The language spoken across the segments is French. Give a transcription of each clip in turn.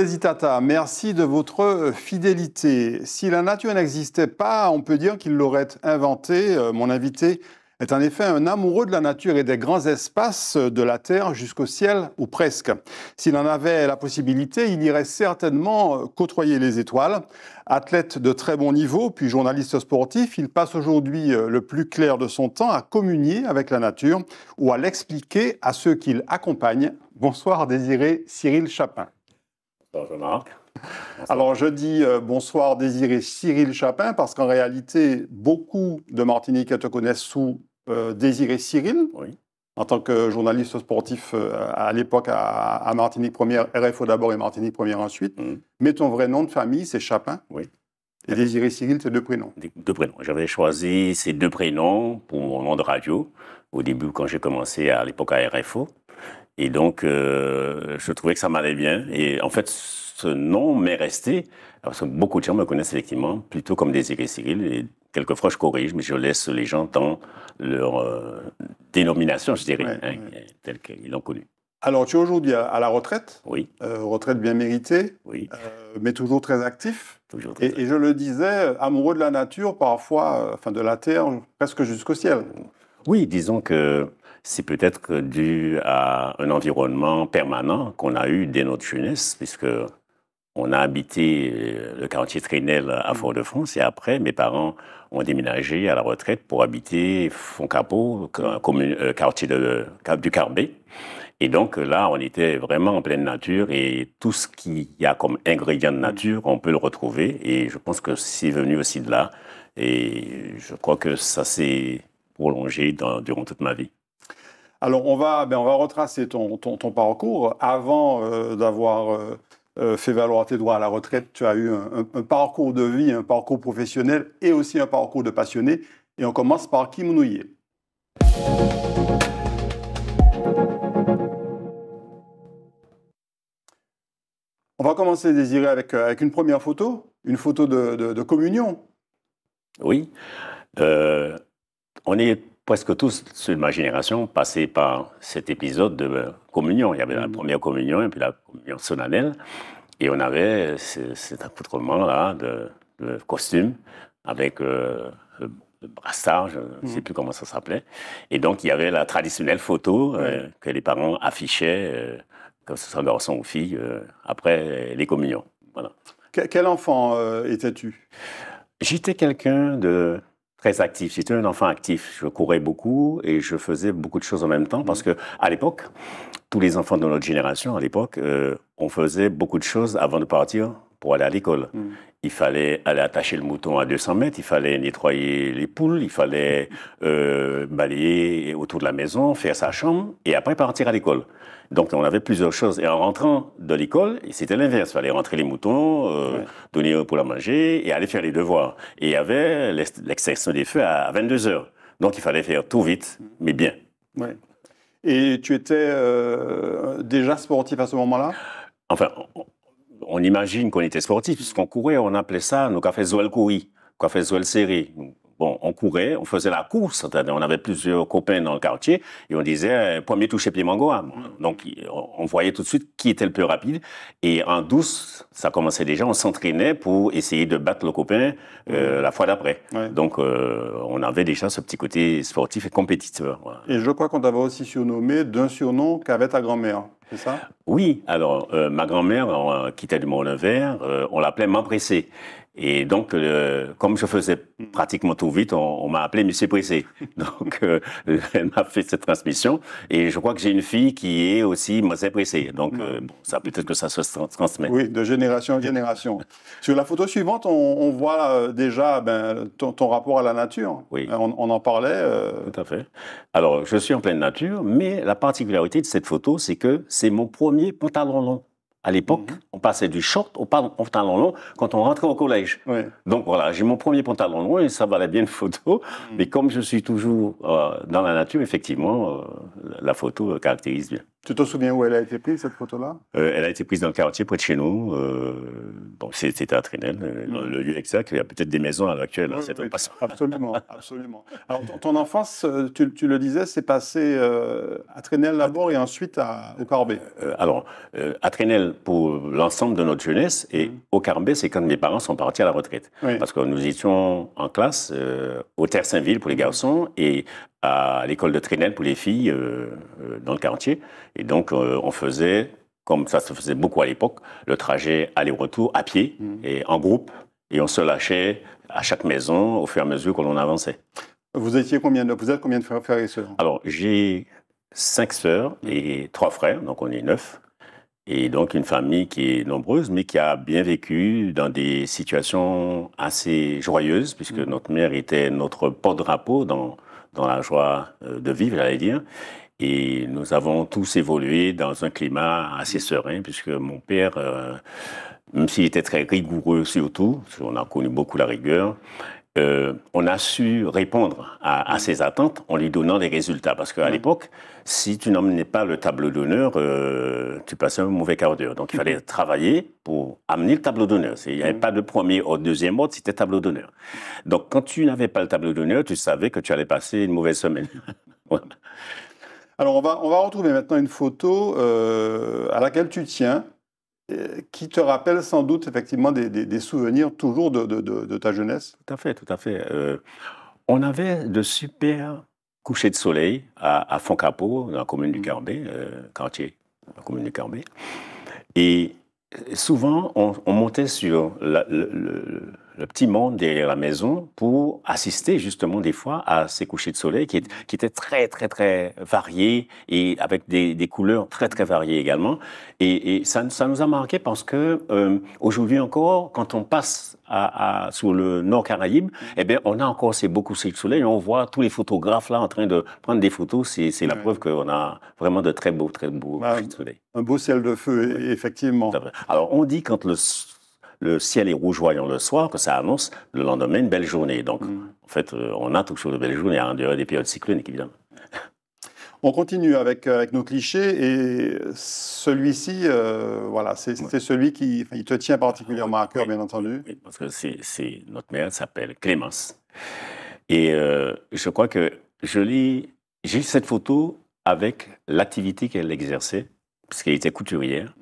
Lesitata, merci de votre euh, fidélité. Si la nature n'existait pas, on peut dire qu'il l'aurait inventée. Euh, mon invité est en effet un amoureux de la nature et des grands espaces de la Terre jusqu'au ciel, ou presque. S'il en avait la possibilité, il irait certainement euh, côtoyer les étoiles. Athlète de très bon niveau, puis journaliste sportif, il passe aujourd'hui le plus clair de son temps à communier avec la nature ou à l'expliquer à ceux qu'il accompagne. Bonsoir Désiré Cyril Chapin. Bonjour Marc. Alors je dis euh, bonsoir Désiré Cyril Chapin parce qu'en réalité, beaucoup de Martiniquais te connaissent sous euh, Désiré Cyril. Oui. En tant que journaliste sportif euh, à l'époque à, Martinique Première, RFO d'abord et Martinique Première ensuite. Mm. Mais ton vrai nom de famille, c'est Chapin. Oui. Et Désiré Cyril, c'est deux prénoms. Deux prénoms. J'avais choisi ces deux prénoms pour mon nom de radio au début quand j'ai commencé à l'époque à RFO. Et donc, euh, je trouvais que ça m'allait bien. Et en fait, ce nom m'est resté, parce que beaucoup de gens me connaissent effectivement plutôt comme Désiré Cyril. Et quelquefois, je corrige, mais je laisse les gens dans leur euh, dénomination, je dirais, hein, telle qu'ils l'ont connue. Alors, tu es aujourd'hui à, la retraite. Oui. Euh, retraite bien méritée. Oui. mais toujours très actif. Toujours très et, actif. et, je le disais, amoureux de la nature, parfois, enfin de la terre, presque jusqu'au ciel. Oui, disons que c'est peut-être dû à un environnement permanent qu'on a eu dès notre jeunesse, puisque on a habité euh, le quartier Trinel à mm. Fort-de-France et après, mes parents ont déménagé à la retraite pour habiter Foncapot, mm. euh, quartier euh, du Carbet. Et donc là, on était vraiment en pleine nature et tout ce qu'il y a comme ingrédient de mm. nature, on peut le retrouver. Et je pense que c'est venu aussi de là. Et je crois que ça s'est prolongé durant toute ma vie. Alors, on va, ben, on va retracer ton, ton, parcours. Avant euh, d'avoir euh, euh, fait valoir tes droits à la retraite, tu as eu un, parcours de vie, un parcours professionnel et aussi un parcours de passionné. Et on commence par Kim On va commencer, Désiré, avec, avec une première photo, une photo de, communion. Oui. on est presque tous, ceux de ma génération, passaient par cet épisode de communion. Il y avait la mm. première communion et puis la communion solennelle. Et on avait cet accoutrement-là de, costume avec le euh, euh, brassard, je ne sais mm. plus comment ça s'appelait. Et donc, il y avait la traditionnelle photo euh, que les parents affichaient, comme que ce soit garçon ou fille, après les communions. Voilà. quel enfant étais-tu J'étais quelqu'un de très actif. J'étais un enfant actif. Je courais beaucoup et je faisais beaucoup de choses en même temps parce mm-hmm. que à l'époque, tous les enfants de notre génération, à l'époque, euh, on faisait beaucoup de choses avant de partir pour aller à l'école. Mm. Il fallait aller attacher le mouton à 200 mètres, il fallait nettoyer les poules, il fallait euh, balayer autour de la maison, faire sa chambre et après partir à l'école. Donc on avait plusieurs choses. Et en rentrant de l'école, c'était l'inverse. Il fallait rentrer les moutons, donner euh, ouais. donner pour manger et aller faire les devoirs. Et il y avait l'exercice des feux à 22 heures. Donc il fallait faire tout vite, mais bien. Et tu étais euh, déjà sportif à ce moment-là Enfin, on imagine qu'on était sportif, puisqu'on courait, on appelait ça nos cafés Zouel Kouri, cafés zoël Serré bon, on courait, on faisait la course. On avait plusieurs copains dans le quartier et on disait euh, premier toucher pied mango. Donc, on voyait tout de suite qui était le plus rapide. Et en douce, ça commençait déjà. On s'entraînait pour essayer de battre le copain euh, la fois d'après. Donc, euh, on avait déjà ce petit côté sportif et compétiteur. Et je crois qu'on t'avait aussi surnommé d'un surnom qu'avait ta grand-mère. C'est ça Oui, alors ma grand-mère, qui était du Mont-Nevers, on l'appelait M'empresser ». Et donc, euh, comme je faisais pratiquement tout vite, on, m'a appelé Monsieur Pressé. Donc, euh, elle m'a fait cette transmission. Et je crois que j'ai une fille qui est aussi Monsieur Pressé. Donc, euh, bon, ça peut-être que ça se transmet. Oui, de génération en génération. Sur la photo suivante, on, voit déjà ben, ton, rapport à la nature. Oui. On, on en parlait. Tout à fait. Alors, je suis en pleine nature, mais la particularité de cette photo, c'est que c'est mon premier pantalon long. À l'époque, mhm. on passait du short au pantalon long quand on rentrait au collège. Donc voilà, j'ai mon premier pantalon long et ça valait bien une photo. Mhm. Mais comme je suis toujours euh, dans la nature, effectivement, euh, la photo caractérise bien. Tu te souviens où elle a été prise, cette photo-là euh, Elle a été prise dans le quartier près de chez nous. Euh, bon, c'était à Trinel, euh, le lieu exact. Il y a peut-être des maisons à l'heure actuelle. Hein, absolument, absolument. Alors, ton, enfance, tu, le disais, s'est passé à Trinel d'abord et ensuite à, au Carbet. alors, à Trinel pour l'ensemble de notre jeunesse et hum. au Carbet, c'est quand mes parents sont partis à la retraite. Parce que nous étions en classe au Terre-Saint-Ville pour les hum. garçons et à l'école de Trinel pour les filles euh, euh, dans le quartier. Et donc, euh, on faisait, comme ça se faisait beaucoup à l'époque, le trajet aller-retour à pied mmh. et en groupe. Et on se lâchait à chaque maison au fur et à mesure que l'on avançait. Vous étiez combien de, vous êtes combien de frères, et sœurs Alors, j'ai cinq sœurs mmh. et trois frères, donc on est neuf. Et donc une famille qui est nombreuse, mais qui a bien vécu dans des situations assez joyeuses, puisque mmh. notre mère était notre porte-drapeau dans dans la joie euh, de vivre, j'allais dire. Et nous avons tous évolué dans un climat assez serein, puisque mon père, euh, même s'il était très rigoureux surtout, on a connu beaucoup la rigueur, euh, on a su répondre à, ses attentes en lui donnant des résultats. Parce qu'à mmh. l'époque, si tu n'emmenais pas le tableau d'honneur, euh, tu passais un mauvais quart d'heure. Donc, il fallait travailler pour amener le tableau d'honneur. Il n'y avait mm. pas de premier ou deuxième ordre, c'était tableau d'honneur. Donc, quand tu n'avais pas le tableau d'honneur, tu savais que tu allais passer une mauvaise semaine. Alors, on va, on va retrouver maintenant une photo euh, à laquelle tu tiens, euh, qui te rappelle sans doute effectivement des, souvenirs toujours de, de, ta jeunesse. Tout à fait, tout à fait. on avait de super coucher de soleil à, à dans la commune du mm. Carbet, euh, quartier, la commune du Carbet. Et souvent, on, montait sur le, le petit monde derrière la maison pour assister justement des fois à ces couchers de soleil qui, qui étaient très très très variés et avec des, couleurs très très variées également. Et, ça, nous a marqué parce que euh, aujourd'hui encore, quand on passe à, sur le Nord Caraïbe, eh bien, on a encore ces beaux couchers de soleil. On voit tous les photographes là en train de prendre des photos. C'est la preuve qu'on a vraiment de très beaux très beaux bah, couchers de soleil. Un beau ciel de feu, effectivement. Alors on dit quand le le ciel est rougeoyant le soir, que ça annonce le lendemain une belle journée. Donc, mm. en fait, euh, on a toujours de belles journées hein, en dehors des périodes cycloniques, évidemment. On continue avec, euh, avec nos clichés et celui-ci, euh, voilà, c'est celui qui il te tient particulièrement à cœur, bien entendu. Oui, parce que c'est notre mère s'appelle Clémence. Et je crois que je lis, j'ai cette photo avec l'activité qu'elle exerçait, puisqu'elle était couturière.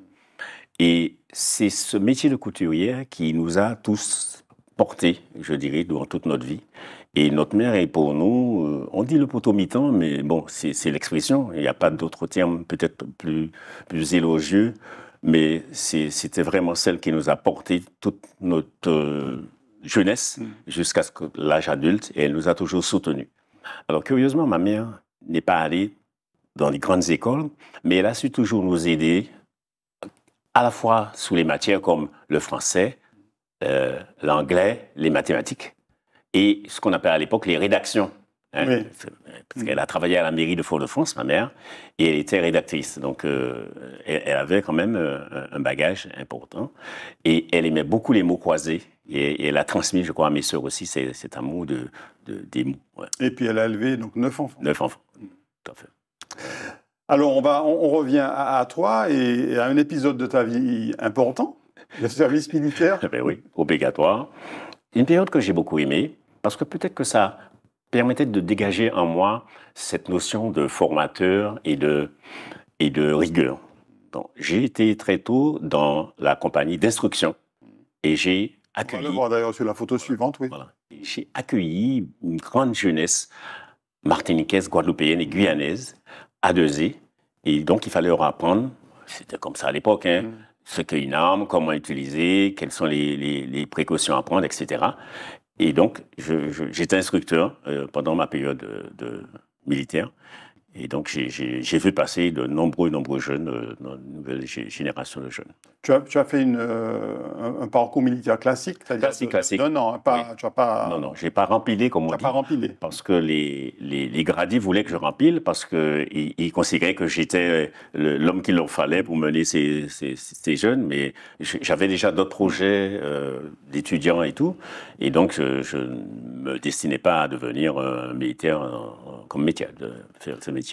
Et c'est ce métier de couturière qui nous a tous portés, je dirais, durant toute notre vie. Et notre mère est pour nous, euh, on dit le poteau mi-temps, mais bon, c'est l'expression. Il n'y a pas d'autre terme peut-être plus, plus élogieux, mais c'était vraiment celle qui nous a porté toute notre euh, jeunesse mm. jusqu'à l'âge adulte, et elle nous a toujours soutenus. Alors curieusement, ma mère n'est pas allée dans les grandes écoles, mais elle a su toujours nous aider à la fois sous les matières comme le français, euh, l'anglais, les mathématiques et ce qu'on appelait à l'époque les rédactions. Elle hein. Parce qu'elle a travaillé à la mairie de Fort-de-France, ma mère, et elle était rédactrice. Donc, euh, elle, avait quand même euh, un bagage important. Et elle aimait beaucoup les mots croisés. Et, elle a transmis, je crois, à mes sœurs aussi cet, amour de, des mots. Et puis, elle a élevé donc neuf enfants. Neuf enfants, tout à fait. Alors, on, va, on, revient à, toi et, à un épisode de ta vie important, le service militaire. Eh ben oui, obligatoire. Une période que j'ai beaucoup aimée, parce que peut-être que ça permettait de dégager en moi cette notion de formateur et de, et de rigueur. J'ai été très tôt dans la compagnie d'instruction et j'ai accueilli. On va le voir d'ailleurs sur la photo suivante, oui. J'ai accueilli une grande jeunesse martiniquaise, guadeloupéenne et guyanaise E. Et donc, il fallait leur apprendre, c'était comme ça à l'époque, hein, mm. ce qu'est une arme, comment l'utiliser, quelles sont les, précautions à prendre, etc. Et donc, j'étais instructeur euh, pendant ma période militaire. Et donc, j'ai vu passer de nombreux, nombreux jeunes, euh, de nouvelles nouvelle de jeunes. Tu as, fait une, euh, un parcours militaire classique Classique, classique. Non, non, hein, pas, tu as pas... Non, non, j'ai pas rempilé, comme on dit. pas rempilé. Parce que les, les, les voulaient que je rempile, parce qu'ils ils considéraient que j'étais euh, l'homme qu'il leur fallait pour mener ces, ces, jeunes. Mais j'avais déjà d'autres projets euh, d'étudiants et tout. Et donc, je, ne me destinais pas à devenir militaire comme métier, de faire ce métier.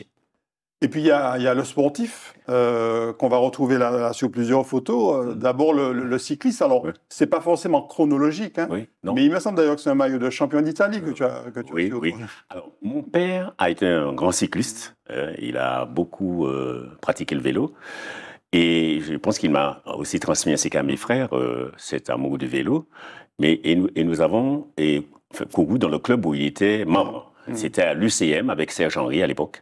Et puis il y, a, le sportif euh, qu'on va retrouver là, sur plusieurs photos. Euh, hmm. D'abord le, cycliste. Alors ce c'est pas forcément chronologique, hein. mais il me semble d'ailleurs que c'est un maillot de champion d'Italie que tu as. tu oui, oui. mon père a été un grand cycliste. Euh, il a beaucoup pratiqué le vélo. Et je pense qu'il m'a aussi transmis ainsi qu'à mes frères cet amour du vélo. Mais, et, nous, et nous avons et, couru dans le club où il était membre. Mm. C'était à l'UCM avec Serge Henry à l'époque.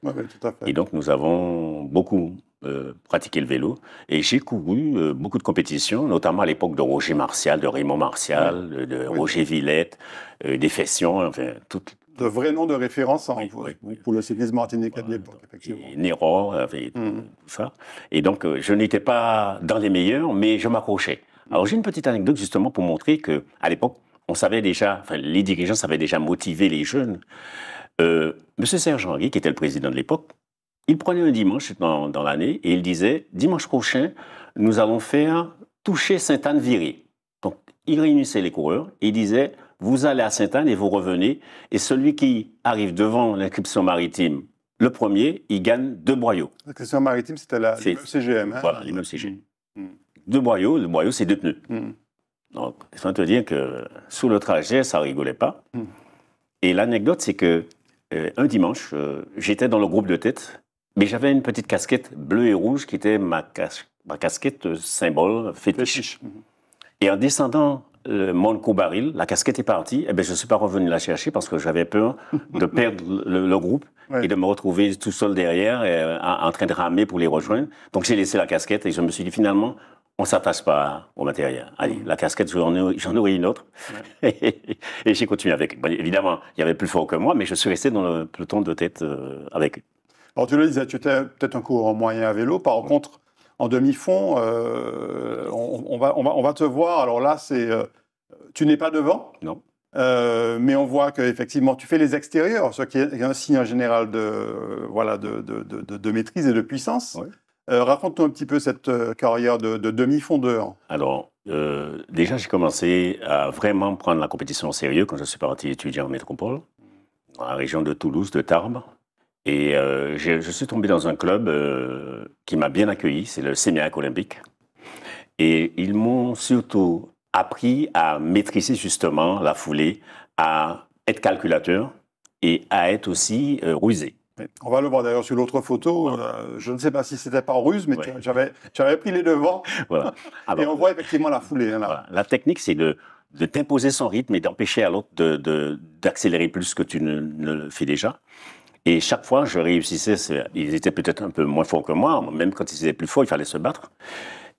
et donc nous avons beaucoup euh, pratiqué le vélo et j'ai couru euh, beaucoup de compétitions, notamment à l'époque de Roger Martial, de Raymond Martial, de Roger Villette, euh, des Fessions, enfin toutes. De vrais noms de référence hein, pour, oui, pour, le cyclisme martiniquais de l'époque, effectivement. Nero avait tout mm. ça. Et donc, je n'étais pas dans les meilleurs, mais je m'accrochais. Alors, j'ai une petite anecdote justement pour montrer que, à l'époque, on savait déjà, enfin, les dirigeants savaient déjà motiver les jeunes. Euh, Monsieur Serge Henry, qui était le président de l'époque, il prenait un dimanche dans, l'année et il disait Dimanche prochain, nous allons faire toucher saint anne virée Donc, il réunissait les coureurs et il disait Vous allez à Sainte-Anne et vous revenez. Et celui qui arrive devant l'inscription maritime, le premier, il gagne deux broyaux. L'inscription maritime, c'était la CGM. Hein. voilà, CGM. Hmm. Deux broyaux, le c'est deux pneus. Hmm. Donc, je te dire que sous le trajet, ça rigolait pas. Et l'anecdote, c'est que euh, un dimanche, euh, j'étais dans le groupe de tête, mais j'avais une petite casquette bleue et rouge qui était ma, ma casquette symbole fétiche. Mhm. Et en descendant le euh, mont Coubaril, la casquette est partie, et eh ben, je ne suis pas revenu la chercher parce que j'avais peur de perdre le, groupe et de me retrouver tout seul derrière en train de ramer pour les rejoindre. Donc j'ai laissé la casquette et je me suis dit finalement, on s'attache pas au matériel. Allez, mm. la casquette, j'en ai une autre. et, j'ai continué avec. évidemment, il y avait plus fort que moi, mais je suis resté dans le peloton de tête euh, avec eux. Alors, tu le disais, tu étais peut-être un en moyen à vélo. Par mm. contre, en demi-fond, euh, on, va, te voir. Alors là, c'est. Euh, tu n'es pas devant Non. mais on voit qu'effectivement, tu fais les extérieurs, ce qui est un signe général de, voilà, de, de maîtrise et de puissance. Euh, raconte-nous un petit peu cette euh, carrière de, demi-fondeur. Alors, euh, déjà, j'ai commencé à vraiment prendre la compétition au sérieux quand je suis parti étudier en métropole, dans la région de Toulouse, de Tarbes. Et je, je, suis tombé dans un club qui m'a bien accueilli, c'est le Sémiac Olympique. Et ils m'ont surtout appris à maîtriser justement la foulée, à être calculateur et à être aussi rusé. On va le voir d'ailleurs sur l'autre photo. Ah. Euh, je ne sais pas si c'était pas en ruse, mais j'avais, pris les devants. Voilà. Ah, et on voit effectivement la foulée. Hein, la technique, c'est de, de t'imposer son rythme et d'empêcher à l'autre de, d'accélérer plus que tu ne, le fais déjà. Et chaque fois, je réussissais. Ils étaient peut-être un peu moins forts que moi. Même quand ils étaient plus forts, il fallait se battre.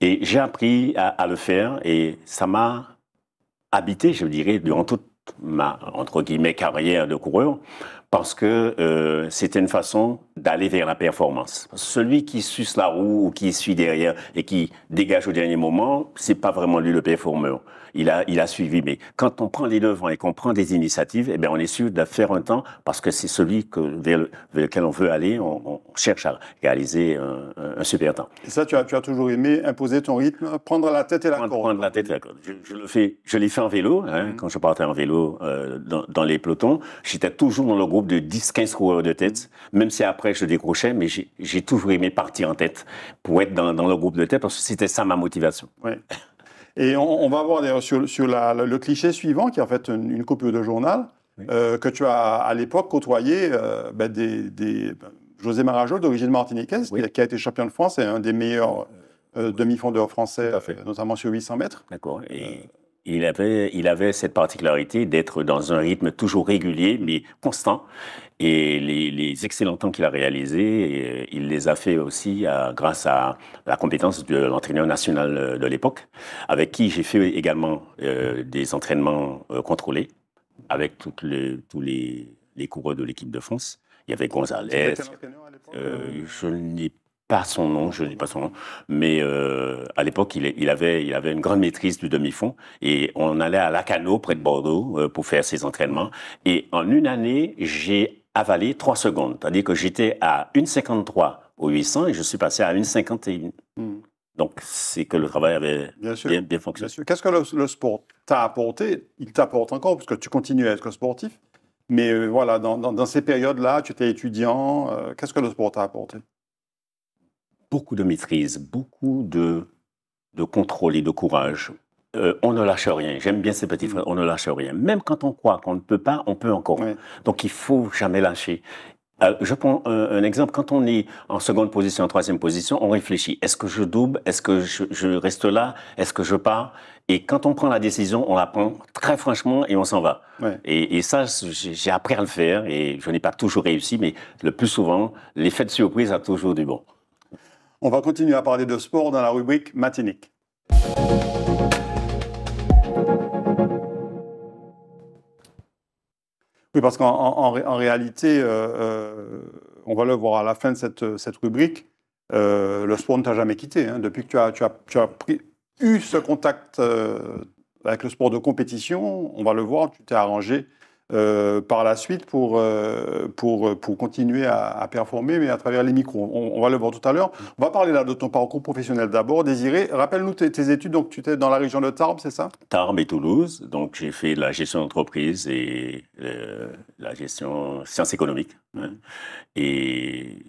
Et j'ai appris à, le faire. Et ça m'a habité, je dirais, durant toute ma entre guillemets carrière de coureur parce que euh, c'est une façon d'aller vers la performance. Celui qui suce la roue ou qui suit derrière et qui dégage au dernier moment, c'est pas vraiment lui le performeur il a, il a suivi. Mais quand on prend les devants et qu'on prend des initiatives, eh bien, on est sûr de faire un temps parce que c'est celui que, vers, vers, lequel on veut aller. On, on cherche à réaliser un, un, super temps. Et ça, tu as, tu as toujours aimé imposer ton rythme, prendre la tête et la corde. Prendre la tête et la corde. Je, le fais, je l'ai fait en vélo. Hein, mhm. Quand je partais en vélo euh, dans, dans, les pelotons, j'étais toujours dans le groupe de 10-15 coureurs de tête, mhm. même si après je décrochais, mais j'ai toujours aimé partir en tête pour être dans, dans le groupe de tête parce que c'était ça ma motivation. Et on, va voir d'ailleurs sur, le, cliché suivant, qui est en fait une, copie de journal, euh, que tu as à l'époque côtoyé euh, ben, des, José Marajol, d'origine martiniquaise, qui, qui, a été champion de France et un des meilleurs euh, demi-fondeurs français, notamment sur 800 mètres. D'accord. Et il avait, il avait cette particularité d'être dans un rythme toujours régulier, mais constant. Et les, excellents temps qu'il a réalisés, euh, il les a fait aussi euh, grâce à la compétence de l'entraîneur national euh, de l'époque, avec qui j'ai fait également des entraînements contrôlés, avec toutes les, tous les, coureurs de l'équipe de France. Il y avait Gonzalez. je n'ai pas son nom, je ne dis pas son nom, mais euh, à l'époque, il, avait, une grande maîtrise du demi-fond. Et on allait à Lacano, près de Bordeaux, euh, pour faire ses entraînements. Et en une année, j'ai avalé trois secondes. C'est-à-dire que j'étais à 1,53 au 800 et je suis passé à 1,51. Hmm. Donc, c'est que le travail avait bien, sûr, bien, fonctionné. Qu'est-ce que le, sport t'a apporté Il t'apporte encore, parce que tu continues à être sportif. Mais euh, voilà, dans ces périodes-là, tu étais étudiant. qu'est-ce que le sport t'a apporté beaucoup de maîtrise, beaucoup de, de contrôle et de courage. Euh, on ne lâche rien. J'aime bien ces petits mm. frères, on ne lâche rien. Même quand on croit qu'on ne peut pas, on peut encore. Donc il faut jamais lâcher. Euh, je prends un, exemple. Quand on est en seconde position, en troisième position, on réfléchit. Est-ce que je double Est-ce que je, reste là Est-ce que je pars Et quand on prend la décision, on la prend très franchement et on s'en va. et, ça, j'ai appris à le faire et je n'ai pas toujours réussi, mais le plus souvent, l'effet de surprise a toujours du bon. On va continuer à parler de sport dans la rubrique matinique. Oui, parce qu'en en, réalité, euh, euh, on va le voir à la fin de cette, rubrique, euh, le sport ne t'a jamais quitté. Hein. Depuis que tu as, eu ce contact avec le sport de compétition, on va le voir, tu t'es arrangé euh, par la suite pour, euh, pour, pour continuer à, performer, mais à travers les micros. On, va le voir tout à l'heure. On va parler là de ton parcours professionnel d'abord. Désiré, rappelle-nous tes, études. Donc, tu étais dans la région de Tarbes, c'est ça Tarbes et Toulouse. Donc, j'ai fait la gestion d'entreprise et euh, la gestion sciences économiques. Hein. Et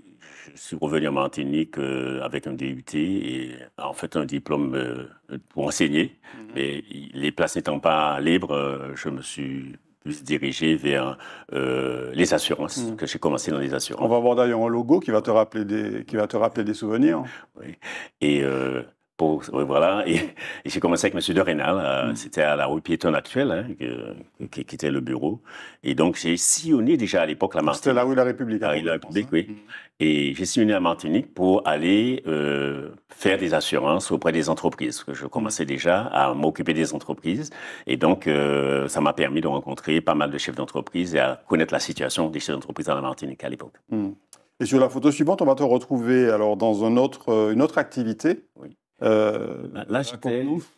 je suis revenu en Martinique avec un DUT et en fait un diplôme pour enseigner. Mm-hmm. Mais les places n'étant pas libres, je me suis se diriger vers euh, les assurances, mm. que j'ai commencé dans les assurances. On va avoir d'ailleurs un logo qui va te rappeler des, qui va te rappeler des souvenirs. Oui. Et euh, pour, voilà. Et, j'ai commencé avec M. de Rénal. Euh, mm. C'était à la rue piétonne actuelle, hein, qui, qui, était le bureau. Et donc, j'ai sillonné déjà à l'époque la Martinique. C'était la rue de la République. La hein, République, oui. Hein. Et j'ai sillonné la Martinique pour aller euh, faire des assurances auprès des entreprises. que je commençais déjà à m'occuper des entreprises. Et donc, euh, ça m'a permis de rencontrer pas mal de chefs d'entreprise et à connaître la situation des chefs d'entreprise à la Martinique à l'époque. Mm. Et sur la photo suivante, on va te retrouver alors dans autre, une autre activité. Oui euh, là,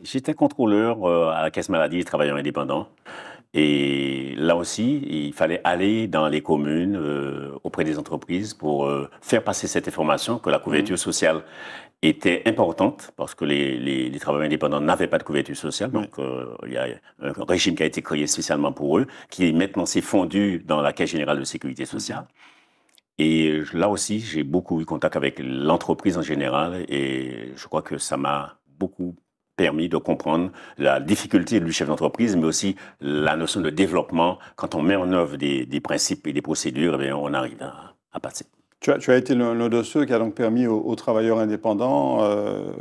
j'étais contrôleur euh, à la caisse maladie, des travailleurs indépendants indépendant. Et là aussi, il fallait aller dans les communes euh, auprès des entreprises pour faire passer cette information que la couverture mmh. sociale était importante parce que les, travailleurs indépendants n'avaient pas de couverture sociale. Donc, il y a un régime qui a été créé spécialement pour eux, qui maintenant s'est fondu dans la Caisse générale de sécurité mmh. sociale. Et euh, là aussi, j'ai beaucoup eu contact avec l'entreprise en général et je crois que ça m'a beaucoup permis de comprendre la difficulté du chef d'entreprise, mais aussi la notion de développement. Quand on met en œuvre des, principes et des procédures, eh on arrive à, passer. Tu as, tu as, été l'un de ceux qui a donc permis aux, travailleurs indépendants euh,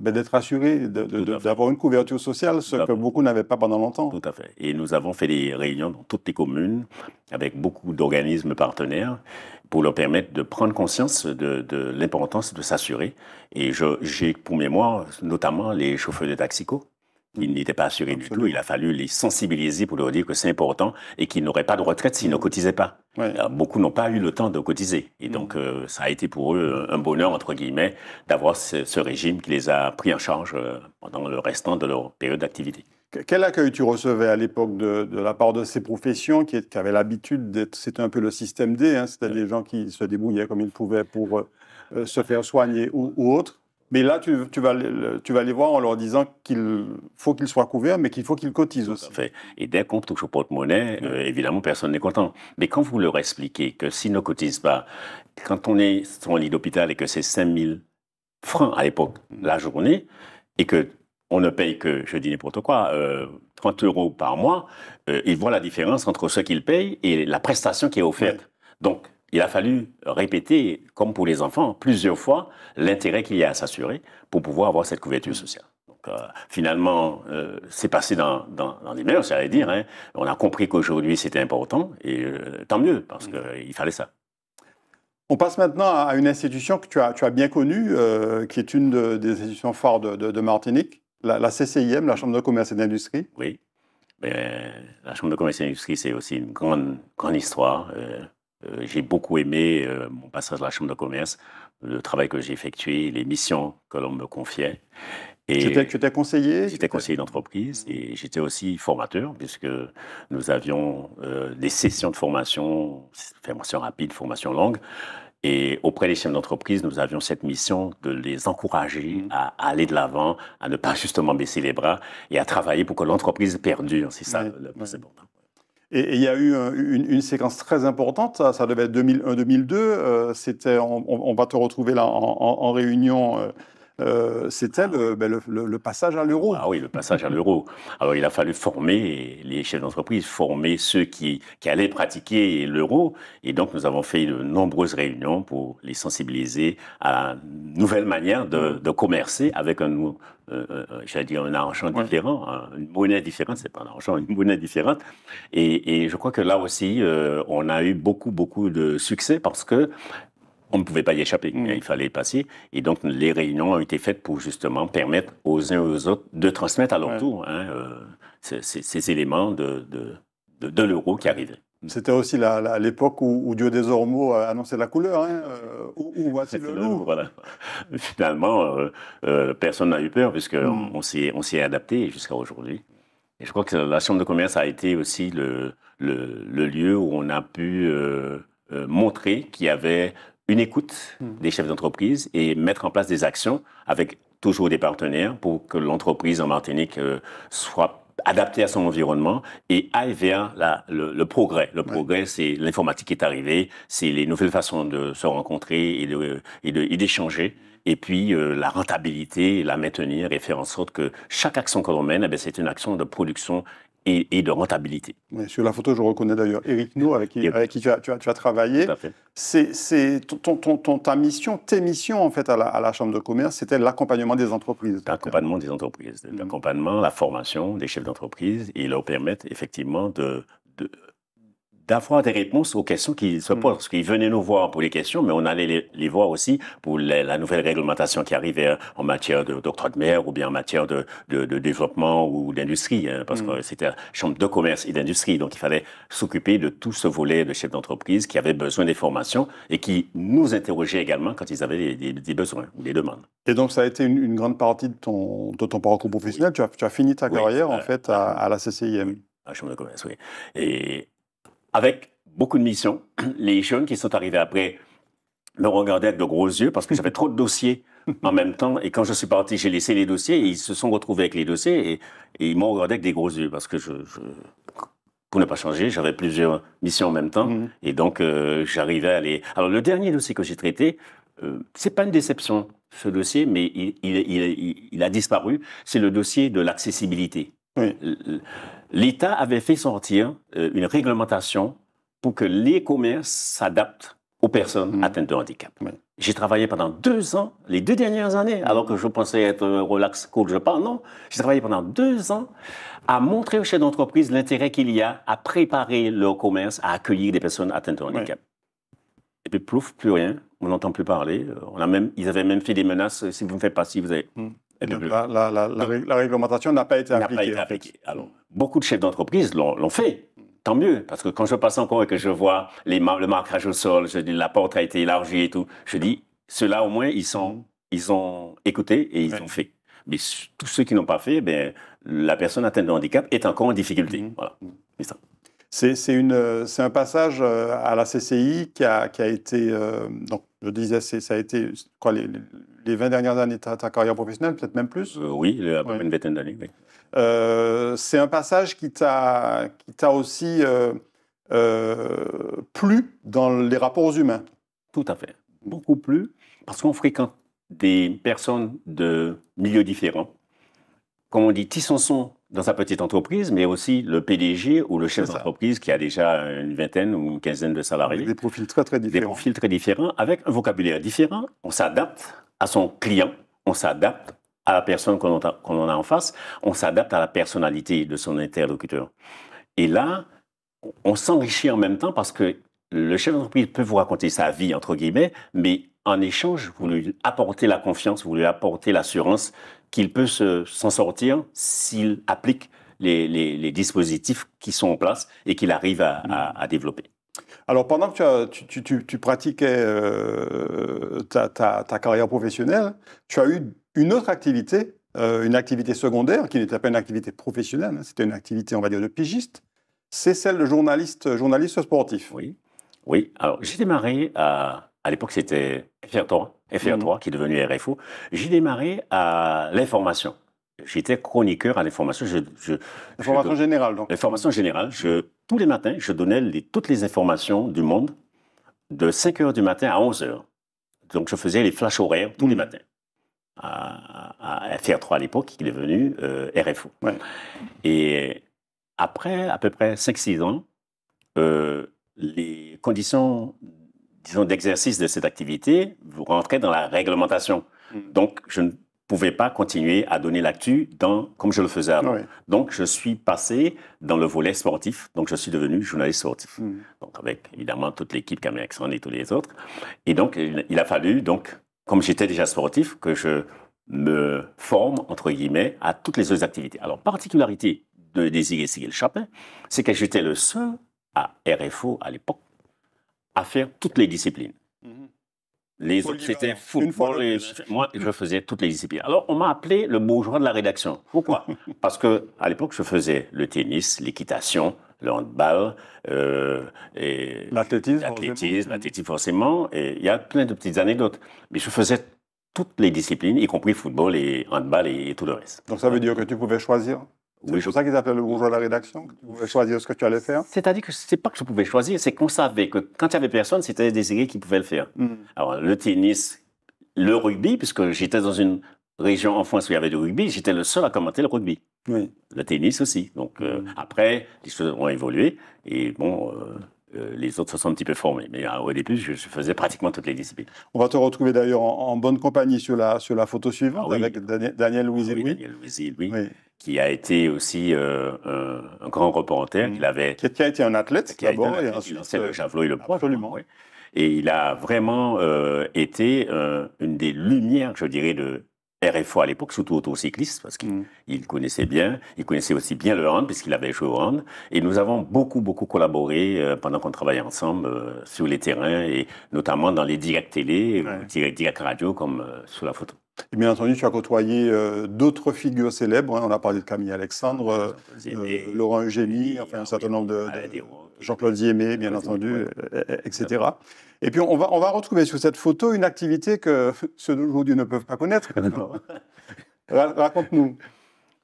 ben, d'être assurés, d'avoir une couverture sociale, ce que beaucoup n'avaient pas pendant longtemps. Tout à fait. Et nous avons fait des réunions dans toutes les communes avec beaucoup d'organismes partenaires pour leur permettre de prendre conscience de, l'importance de s'assurer. Et j'ai pour mémoire notamment les chauffeurs de taxico. Ils n'étaient pas assurés du tout. Il a fallu les sensibiliser pour leur dire que c'est important et qu'ils n'auraient pas de retraite s'ils ne cotisaient pas. Euh, beaucoup n'ont pas eu le temps de cotiser. Et donc, mm. euh, ça a été pour eux un bonheur, entre guillemets, d'avoir ce, régime qui les a pris en charge euh, pendant le restant de leur période d'activité. Quel accueil tu recevais à l'époque de, la part de ces professions qui, avaient l'habitude d'être, c'était un peu le système D, hein, c'était des gens qui se débrouillaient comme ils pouvaient pour euh, euh, se faire soigner ou, autre. Mais là, tu, vas, tu vas les voir en leur disant qu'il faut qu'ils soient couverts, mais qu'il faut qu'ils cotisent aussi. Fait. Et dès qu'on touche au porte-monnaie, euh, évidemment, personne n'est content. Mais quand vous leur expliquez que s'ils ne cotisent pas, quand on est sur un lit d'hôpital et que c'est 5000 francs à l'époque la journée, et que on ne paye que, je dis n'importe quoi, 30 euh, euros par mois, euh, ils voient la différence entre ce qu'ils payent et la prestation qui est offerte. Donc, il a fallu répéter, comme pour les enfants, plusieurs fois l'intérêt qu'il y a à s'assurer pour pouvoir avoir cette couverture sociale. Donc, euh, finalement, c'est passé dans, dans, dans les meilleurs, j'allais dire. Hein. On a compris qu'aujourd'hui, c'était important, et tant mieux, parce qu'il mm. fallait ça. On passe maintenant à une institution que tu as, tu as bien connue, qui est une des institutions fortes de Martinique, la, la, CCIM, la Chambre de commerce et d'industrie Oui. Euh, la Chambre de commerce et d'industrie, c'est aussi une grande, grande histoire. Euh, euh, j'ai beaucoup aimé mon passage à la Chambre de commerce, le travail que j'ai effectué, les missions que l'on me confiait. tu étais conseiller J'étais conseiller d'entreprise et j'étais aussi formateur, puisque nous avions des sessions de formation, formation rapide, formation longue, et auprès des chefs d'entreprise, nous avions cette mission de les encourager mm-hmm. à aller de l'avant, à ne pas justement baisser les bras et à travailler pour que l'entreprise perdure. C'est ça le plus important. Et il y a eu une, séquence très importante, ça, devait être 2001-2002. Euh, c'était, on, va te retrouver là en réunion euh, euh, c'était euh, ben, le, passage à l'euro. Ah oui, le passage à l'euro. Alors il a fallu former les chefs d'entreprise, former ceux qui, allaient pratiquer l'euro. Et donc nous avons fait de nombreuses réunions pour les sensibiliser à la nouvelle manière de, commercer avec un, euh, j'allais dire un argent différent, hein. une monnaie différente, c'est pas un argent, une monnaie différente. Et, je crois que là aussi, on a eu beaucoup, beaucoup de succès parce que on ne pouvait pas y échapper, mm. il fallait y passer. Et donc, les réunions ont été faites pour justement permettre aux uns et aux autres de transmettre à leur tour hein, euh, ces, éléments de, de, l'euro qui arrivait. C'était aussi l'époque où, Dieu des Ormeaux annonçait la couleur. Hein, euh, où, voici le loup Finalement, euh, personne n'a eu peur puisqu'on mm. on, on s'y est adapté jusqu'à aujourd'hui. Et je crois que la Chambre de commerce a été aussi le, le, le lieu où on a pu montrer qu'il y avait une écoute hmm. des chefs d'entreprise et mettre en place des actions avec toujours des partenaires pour que l'entreprise en Martinique euh, soit adaptée à son environnement et aille vers la, le, progrès. Le progrès, c'est l'informatique qui est arrivée, c'est les nouvelles façons de se rencontrer et d'échanger. De, et, d'échanger. Et, puis euh, la rentabilité, la maintenir et faire en sorte que chaque action qu'on l'on mène, eh c'est une action de production et, de rentabilité. sur la photo, je reconnais d'ailleurs Eric No, avec, qui, tu, as, travaillé. C'est ton, ton, ta mission, tes missions en fait à la, Chambre de commerce, c'était l'accompagnement des entreprises. L'accompagnement des entreprises, mm. l'accompagnement, la formation des chefs d'entreprise et leur permettre effectivement de, de, d'avoir des réponses aux questions qu'ils se mm. posent. Parce qu'ils venaient nous voir pour les questions, mais on allait les, voir aussi pour la nouvelle réglementation qui arrivait hein, en matière de d'octroi de mer ou bien en matière de, de, développement ou d'industrie, hein, parce mm. que c'était chambre de commerce et d'industrie. Donc, il fallait s'occuper de tout ce volet de chefs d'entreprise qui avaient besoin des formations et qui nous interrogeaient également quand ils avaient des, besoins ou des demandes. Et donc, ça a été une, grande partie de ton, de ton parcours professionnel. Tu, as, tu, as, fini ta carrière, en euh, fait, euh, à, à la CCIM. À la Chambre de commerce, oui. Et avec beaucoup de missions. Les jeunes qui sont arrivés après me regardaient avec de gros yeux parce que j'avais trop de dossiers en même temps. Et quand je suis parti, j'ai laissé les dossiers et ils se sont retrouvés avec les dossiers et, ils m'ont regardé avec des gros yeux parce que je, je pour ne pas changer, j'avais plusieurs missions en même temps mm-hmm. et donc euh, j'arrivais à les. Alors le dernier dossier que j'ai traité, ce euh, c'est pas une déception ce dossier, mais il, il a disparu. C'est le dossier de l'accessibilité. Oui. L'État avait fait sortir euh, une réglementation pour que les commerces s'adaptent aux personnes mhm. atteintes de handicap. J'ai travaillé pendant deux ans, les deux dernières années, mhm. alors que je pensais être relax, cool, je parle, non. J'ai travaillé pendant deux ans à montrer aux chefs d'entreprise l'intérêt qu'il y a à préparer leur commerce à accueillir des personnes atteintes de handicap. Et puis, plouf, plus rien. On n'entend plus parler. Euh, on a même, ils avaient même fait des menaces. Euh, si vous ne me faites pas si vous avez... Mhm la, la, la, réglementation n'a pas été appliquée. Alors, beaucoup de chefs d'entreprise l'ont fait. Tant mieux, parce que quand je passe encore et que je vois les le marquage au sol, je dis la porte a été élargie et tout, je dis ceux-là au moins ils sont, ils ont écouté et ils ont fait. Mais tous ceux qui n'ont pas fait, ben, la personne atteinte de handicap est encore en difficulté. Mmh. Voilà, c'est ça. C'est un passage euh, à la CCI qui a, qui a été, euh, donc je disais, ça a été, quoi, les les 20 dernières années de ta, carrière professionnelle, peut-être même plus euh, Oui, à une vingtaine d'années. Euh, c'est un passage qui t'a aussi euh, plu dans les rapports humains. Tout à fait. Beaucoup plus, parce qu'on fréquente des personnes de milieux différents. Comme on dit, sont dans sa petite entreprise, mais aussi le PDG ou le chef d'entreprise qui a déjà une vingtaine ou une quinzaine de salariés. des profils très très différents. Des profils très différents, avec un vocabulaire différent. On s'adapte à son client, on s'adapte à la personne qu'on en a en face, on s'adapte à la personnalité de son interlocuteur. Et là, on s'enrichit en même temps parce que le chef d'entreprise peut vous raconter sa vie, entre guillemets, mais en échange, vous lui apportez la confiance, vous lui apportez l'assurance qu'il peut s'en sortir s'il applique les, dispositifs qui sont en place et qu'il arrive à, mm. développer. Alors, pendant que tu, pratiquais euh, ta, carrière professionnelle, tu as eu une autre activité, euh, une activité secondaire qui n'était pas une activité professionnelle, hein, c'était une activité, on va dire, de pigiste. C'est celle de journaliste, journaliste sportif. Oui, oui. Alors, j'ai démarré à, euh, à l'époque, c'était FR3, FR3 mhm. qui est devenu RFO, j'ai démarré à l'information. J'étais chroniqueur à l'information. l'information générale, donc. L'information générale. Je, tous les matins, je donnais les, toutes les informations du monde de 5 h du matin à 11 h. Donc, je faisais les flashs horaires tous les mhm. matins à, FR3 à l'époque, qui est devenu euh, RFO. Et après à peu près 5-6 ans, euh, les conditions disons, d'exercice de cette activité, vous rentrez dans la réglementation. Hmm. Donc, je ne pouvais pas continuer à donner l'actu dans, comme je le faisais avant. Donc, je suis passé dans le volet sportif. Donc, je suis devenu journaliste sportif. Hmm. Donc, avec évidemment toute l'équipe, Camille et tous les autres. Et donc, il a fallu, donc, comme j'étais déjà sportif, que je me forme, entre guillemets, à toutes les autres activités. Alors, particularité de Désiré siguel Chapin, c'est que j'étais le seul à RFO à l'époque à faire toutes les disciplines. Mhm. Les autres, c'était football. Moi, je faisais toutes les disciplines. Alors, on m'a appelé le bourgeois de la rédaction. Pourquoi Parce que à l'époque, je faisais le tennis, l'équitation, le handball, euh, et l'athlétisme, l'athlétisme, forcément. Et il y a plein de petites anecdotes. Mais je faisais toutes les disciplines, y compris football et handball et tout le reste. Donc, ça veut dire que tu pouvais choisir c'est pour ça qu'ils appellent le bonjour à la rédaction, que tu pouvais choisir ce que tu allais faire C'est-à-dire que c'est pas que je pouvais choisir, c'est qu'on savait que quand il n'y avait personne, c'était des qui pouvaient le faire. Hmm. Alors, le tennis, le rugby, puisque j'étais dans une région en France où il y avait du rugby, j'étais le seul à commenter le rugby. Le tennis aussi. Donc, euh, hmm. après, les choses ont évolué, et bon... Euh, euh, les autres se sont un petit peu formés. Mais au début, je, faisais pratiquement toutes les disciplines. On va te retrouver d'ailleurs en, bonne compagnie sur la, sur la photo suivante ah avec Daniel louis Daniel Oui qui a été aussi euh, un grand reporter. Mmh. Il avait, qui a été un athlète d'abord, et ensuite il le euh, javelot et le Absolument. Oui. Et il a vraiment euh, été une des lumières, je dirais, de RFO à l'époque, surtout autocycliste, parce qu'il mmh. connaissait bien, il connaissait aussi bien le hand, puisqu'il avait joué au hand. Et nous avons beaucoup, beaucoup collaboré pendant qu'on travaillait ensemble sur les terrains, et notamment dans les directs télé, ouais. direct radio, comme sur la photo bien entendu, tu as côtoyé euh, d'autres figures célèbres. Hein. On a parlé de Camille Alexandre, euh, euh, Laurent Eugénie, enfin un certain nombre de, Jean-Claude Diémé, bien entendu, etc. Et puis on va, on va retrouver sur cette photo une activité que ceux d'aujourd'hui ne peuvent pas connaître. Ah ben raconte-nous.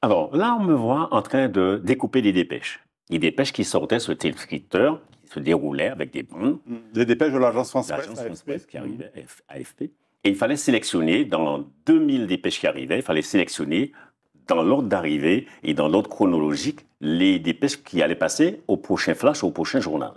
Alors là, on me voit en train de découper des dépêches. Des dépêches qui sortaient sur téléscripteur, qui se déroulaient avec des bons Des dépêches de l'agence france L'agence france qui arrivait, AFP. Et il fallait sélectionner, dans 2000 dépêches qui arrivaient, il fallait sélectionner dans l'ordre d'arrivée et dans l'ordre chronologique les dépêches qui allaient passer au prochain flash, au prochain journal.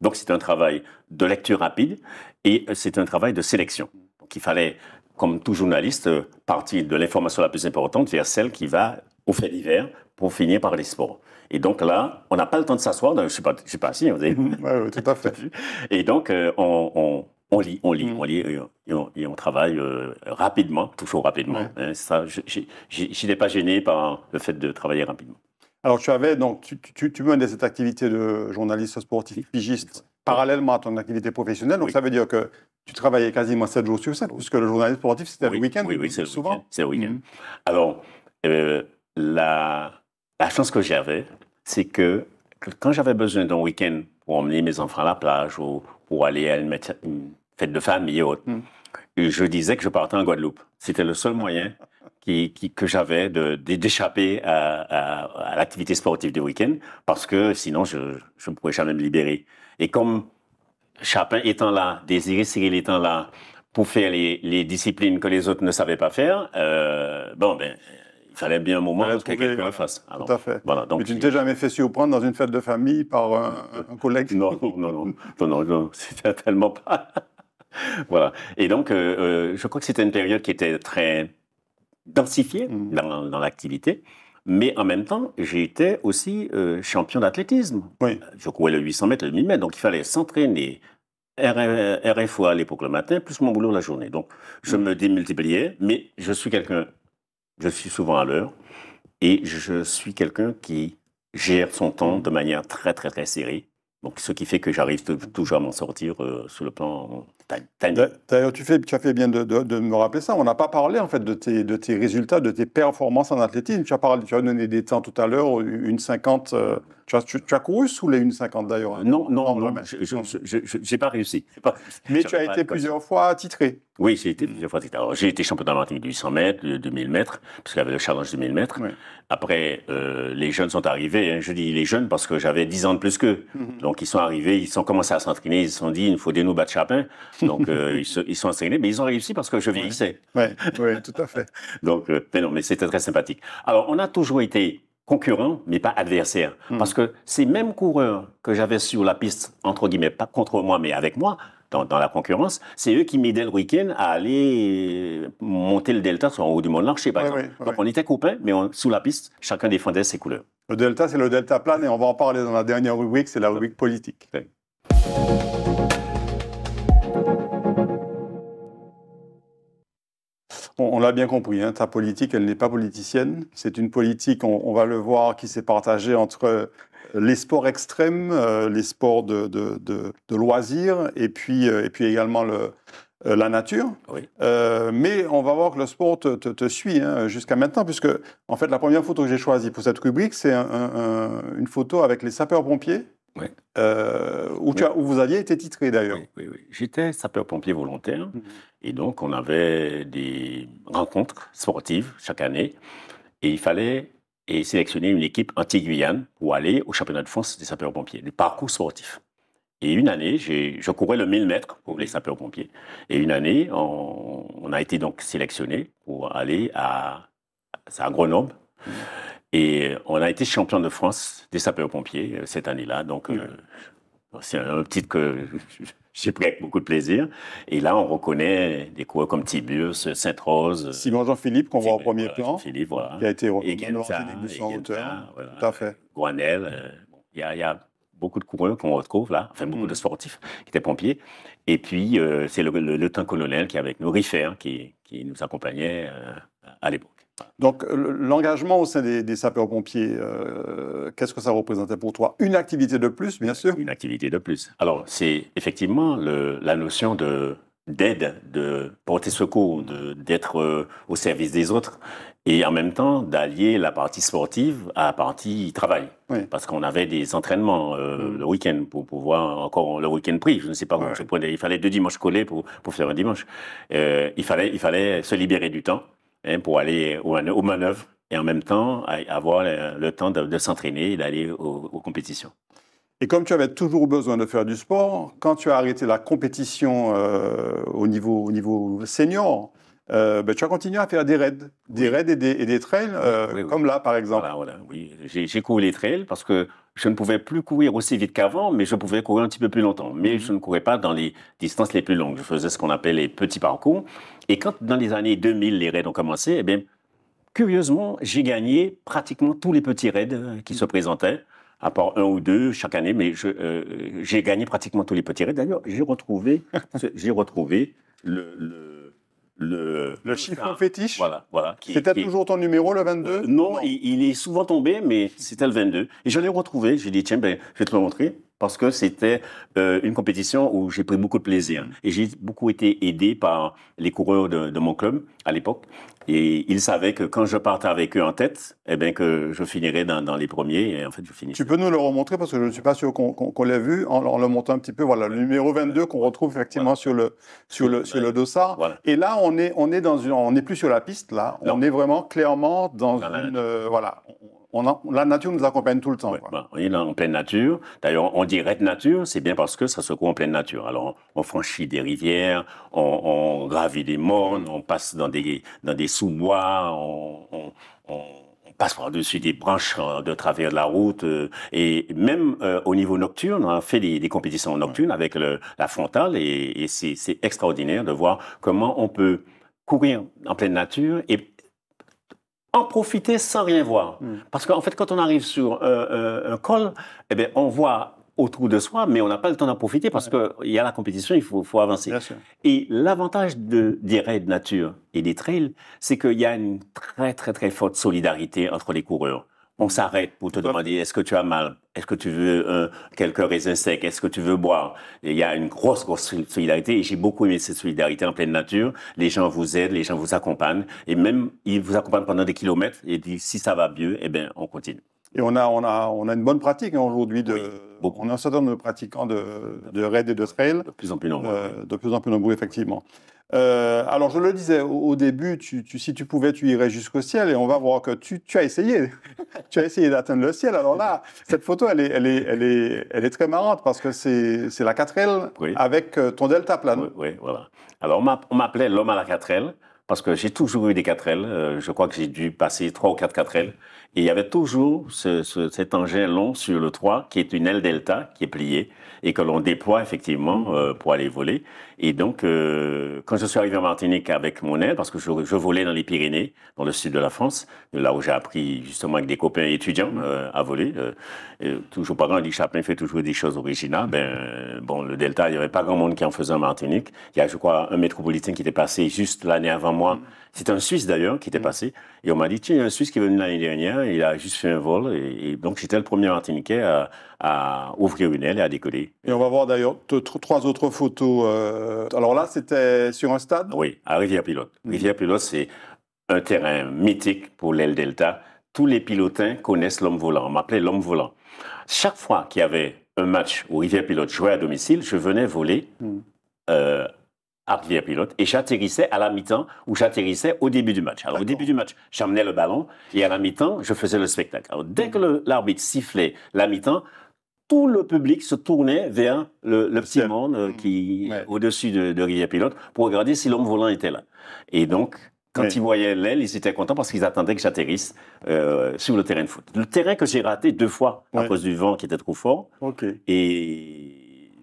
Donc c'est un travail de lecture rapide et euh, c'est un travail de sélection. Donc il fallait, comme tout journaliste, euh, partir de l'information la plus importante vers celle qui va au fait divers pour finir par les sports. Et donc là, on n'a pas le temps de s'asseoir. Je ne suis pas, assis, si vous avez... oui, tout à fait. Et donc, euh, on, on lit, on lit, mm. on lit et on, travaille euh, rapidement, toujours rapidement. Hein, ça, je n'ai pas gêné par le fait de travailler rapidement. Alors, tu avais donc, tu, menais cette activité de journaliste sportif pigiste parallèlement à ton activité professionnelle. Donc, ça veut dire que tu travaillais quasiment 7 jours sur 7, puisque le journaliste sportif, c'était le week-end. Oui, oui, c'est souvent. C'est le week-end. Mm. Alors, euh, la chance que j'avais, c'est que quand j'avais besoin d'un week-end pour emmener mes enfants à la plage ou pour aller à une, fête de famille et autres hmm. je disais que je partais en Guadeloupe. C'était le seul moyen qui, que j'avais d'échapper à, l'activité sportive du week-end parce que sinon, je ne pourrais jamais me libérer. Et comme Chapin étant là, Désiré Cyril étant là, pour faire les, disciplines que les autres ne savaient pas faire, euh, bon, ben, fallait bien un moment pour que quelqu'un le fasse. Ah, Tout à fait. Mais tu ne t'es jamais fait surprendre dans une fête de famille par un, collègue Non, non, non. non, non, c'était tellement pas. voilà. Et donc, euh, euh, je crois que c'était une période qui était très densifiée mmh. dans, l'activité. Mais en même temps, j'étais aussi euh, champion d'athlétisme. Oui. Je courais le 800 mètres le 1000 mètres. Donc, il fallait s'entraîner RFO à l'époque le matin, plus mon boulot la journée. Donc, je mmh. me démultipliais, mais je suis quelqu'un je suis souvent à l'heure et je suis quelqu'un qui gère son temps de manière très, très, très serrée. Donc, ce qui fait que j'arrive toujours à m'en sortir euh, sur le plan D'ailleurs, tu, as fait bien de, me rappeler ça. On n'a pas parlé, en fait, de tes, de tes résultats, de tes performances en athlétisme. Tu as, tu as donné des temps tout à l'heure, une 50... Tu as, couru sous les 1,50 d'ailleurs. Hein. Non, non, non, je n'ai pas réussi. Mais tu as été plusieurs fois titré. Oui, j'ai été plusieurs fois titré. J'ai été champion dans de 800 mètres, de 2000 mètres, parce qu'il y avait le challenge de 2000 mètres. Après, euh, les jeunes sont arrivés. Hein. je dis les jeunes parce que j'avais 10 ans de plus qu'eux. Mhm. Donc, ils sont arrivés, ils ont commencé à s'entraîner. Ils se sont dit, il faut des nous battre chapin. Donc, euh, ils, se, sont entraînés, mais ils ont réussi parce que je vieillissais. Oui, tout à fait. Donc, euh, non, mais c'était très sympathique. Alors, on a toujours été concurrent, mais pas adversaire. Hmm. Parce que ces mêmes coureurs que j'avais sur la piste, entre guillemets, pas contre moi, mais avec moi, dans, la concurrence, c'est eux qui m'aidaient le week-end à aller monter le delta sur le haut du Mont Larcher, par exemple. Donc on était copains, mais sous la piste, chacun défendait ses couleurs. Le delta, c'est le delta plan, et on va en parler dans la dernière rubrique, c'est la rubrique politique. on l'a bien compris, hein, ta politique, elle n'est pas politicienne. C'est une politique, on, va le voir, qui s'est partagée entre euh, les sports extrêmes, euh, les sports de, loisirs, et puis, euh, et puis également la nature. mais on va voir que le sport te, suit hein, jusqu'à maintenant, puisque en fait la première photo que j'ai choisie pour cette rubrique, c'est une photo avec les sapeurs-pompiers euh, où, vous aviez été titré d'ailleurs. Oui, oui, J'étais sapeur-pompier volontaire mhm. et donc on avait des rencontres sportives chaque année et il fallait et sélectionner une équipe anti-Guyane pour aller au championnat de France des sapeurs-pompiers, du parcours sportif. Et une année, je courais le 1000 mètres pour les sapeurs-pompiers. Et une année, on, a été donc sélectionné pour aller à, à Grenoble. Mhm. Et euh, on a été champion de France des sapeurs-pompiers euh, cette année-là. Donc, euh, c'est un titre que j'ai pris avec beaucoup de plaisir. Et là, on reconnaît des coureurs comme Tibius, Sainte-Rose. Simon Jean-Philippe, qu'on voit en premier plan. Philippe, voilà. Qui a été reconnu. des en hauteur. Tout à fait. Il y, a, beaucoup de coureurs qu'on retrouve là. Enfin, beaucoup hmm. de sportifs qui étaient pompiers. Et puis, c'est le, temps colonel qui est avec nous, Riffer, qui nous accompagnait à l'époque. Donc l'engagement au sein des, sapeurs-pompiers, euh, qu'est-ce que ça représentait pour toi Une activité de plus, bien sûr. Une activité de plus. Alors c'est effectivement la notion de d'aide, de porter secours, d'être euh, au service des autres et en même temps d'allier la partie sportive à la partie travail. Parce qu'on avait des entraînements euh, mm. le week-end pour pouvoir encore le week-end pris. Je ne sais pas comment se je prenais. Il fallait deux dimanches collés pour, faire un dimanche. il, fallait, il fallait se libérer du temps. Hein, pour aller aux, manœuvres et en même temps avoir le, temps de, s'entraîner et d'aller aux, compétitions. Et comme tu avais toujours besoin de faire du sport, quand tu as arrêté la compétition euh, au niveau senior, euh, ben, tu as continué à faire des raids, des raids et des, trails, euh, comme là par exemple. Voilà, voilà, oui. J'ai couru les trails parce que je ne pouvais plus courir aussi vite qu'avant, mais je pouvais courir un petit peu plus longtemps. Mais mhm. je ne courais pas dans les distances les plus longues. Je faisais ce qu'on appelle les petits parcours. Et quand dans les années 2000 les raids ont commencé, eh bien, curieusement, j'ai gagné pratiquement tous les petits raids euh, qui se présentaient à part un ou deux chaque année, mais j'ai gagné pratiquement tous les petits raids. D'ailleurs, j'ai retrouvé, j'ai retrouvé le le, chiffre fétiche. Voilà, voilà. C'était toujours ton numéro, le 22 euh, Non, Il, est souvent tombé, mais c'était le 22. Et je l'ai retrouvé. J'ai dit, tiens, ben, je vais te le montrer. Parce que c'était euh, une compétition où j'ai pris beaucoup de plaisir. Et j'ai beaucoup été aidé par les coureurs de mon club à l'époque. Et ils savaient que quand je partais avec eux en tête, eh bien que je finirais dans, les premiers. Et en fait, je finis. Tu peux nous le remontrer parce que je ne suis pas sûr qu'on l'ait vu en, le montant un petit peu. Voilà, le numéro 22 qu'on retrouve effectivement sur le sur le sur le dossard. Et là, on est on est dans une, on n'est plus sur la piste là. On est vraiment clairement dans, une euh, voilà la nature nous accompagne tout le temps. Oui, bah, on est en pleine nature. D'ailleurs, on dit raide nature, c'est bien parce que ça se court en pleine nature. Alors, on, franchit des rivières, on, gravit des mornes, on passe dans des, dans des sous-bois, on, passe par-dessus des branches euh, de travers de la route. Euh, et même euh, au niveau nocturne, on a fait des, compétitions nocturnes avec la frontale et, et c'est extraordinaire de voir comment on peut courir en pleine nature et en profiter sans rien voir. Hmm. Parce qu'en fait, quand on arrive sur euh, euh, un col, eh on voit autour de soi, mais on n'a pas le temps d'en profiter parce qu'il y a la compétition, il faut, avancer. Et l'avantage de, des raids nature et des trails, c'est qu'il y a une très, très, très forte solidarité entre les coureurs on s'arrête pour te demander est-ce que tu as mal Est-ce que tu veux quelques raisins secs Est-ce que tu veux boire Il y a une grosse, grosse solidarité et j'ai beaucoup aimé cette solidarité en pleine nature. Les gens vous aident, les gens vous accompagnent et même ils vous accompagnent pendant des kilomètres et disent si ça va mieux, eh bien, on continue. Et on a, on a, on a une bonne pratique hein, aujourd'hui. De, On a un certain nombre de pratiquants de, de raid et de trail. De plus en plus nombreux. Euh, de plus en plus nombreux, effectivement. Euh, alors, je le disais au, début, si tu pouvais, tu irais jusqu'au ciel et on va voir que tu, as essayé. tu as essayé d'atteindre le ciel. Alors là, cette photo, elle est, très marrante parce que c'est la 4L avec euh, ton delta plane. Oui, voilà. Alors, on m'appelait l'homme à la 4L parce que j'ai toujours eu des 4L. Euh, je crois que j'ai dû passer 3 ou 4 4L. Et il y avait toujours cet engin long sur le 3 qui est une aile delta qui est pliée et que l'on déploie effectivement pour aller voler. Et donc, euh, quand je suis arrivé en Martinique avec mon aile, parce que je, volais dans les Pyrénées, dans le sud de la France, là où j'ai appris justement avec des copains étudiants mm-hmm. euh, à voler. Euh, toujours pas grand, dit Chaplin fait toujours des choses originales. Ben, bon, le Delta, il n'y avait pas grand monde qui en faisait en Martinique. Il y a, je crois, un métropolitain qui était passé juste l'année avant moi. Mm-hmm. C'est un Suisse d'ailleurs qui était mm-hmm. passé. Et on m'a dit, tiens, il y a un Suisse qui est venu l'année dernière, il a juste fait un vol. Et, donc, j'étais le premier Martiniquais à, à, ouvrir une aile et à décoller. Et on va voir d'ailleurs trois autres photos euh, alors là, c'était sur un stade Oui, à Rivière-Pilote. Hmm. Rivière-Pilote, c'est un terrain mythique pour l'aile Delta. Tous les pilotins connaissent l'homme volant. On m'appelait l'homme volant. Chaque fois qu'il y avait un match où Rivière-Pilote jouait à domicile, je venais voler hmm. euh, à Rivière-Pilote et j'atterrissais à la mi-temps ou j'atterrissais au début du match. Alors au début du match, j'amenais le ballon et à la mi-temps, je faisais le spectacle. dès que l'arbitre sifflait la mi-temps, tout le public se tournait vers le, petit monde euh, mm. qui au-dessus de, de Rivière Pilote pour regarder si l'homme volant était là. Et donc, quand ils voyaient l'aile, ils étaient contents parce qu'ils attendaient que j'atterrisse euh, sur le terrain de foot. Le terrain que j'ai raté deux fois à cause du vent qui était trop fort. Okay. Et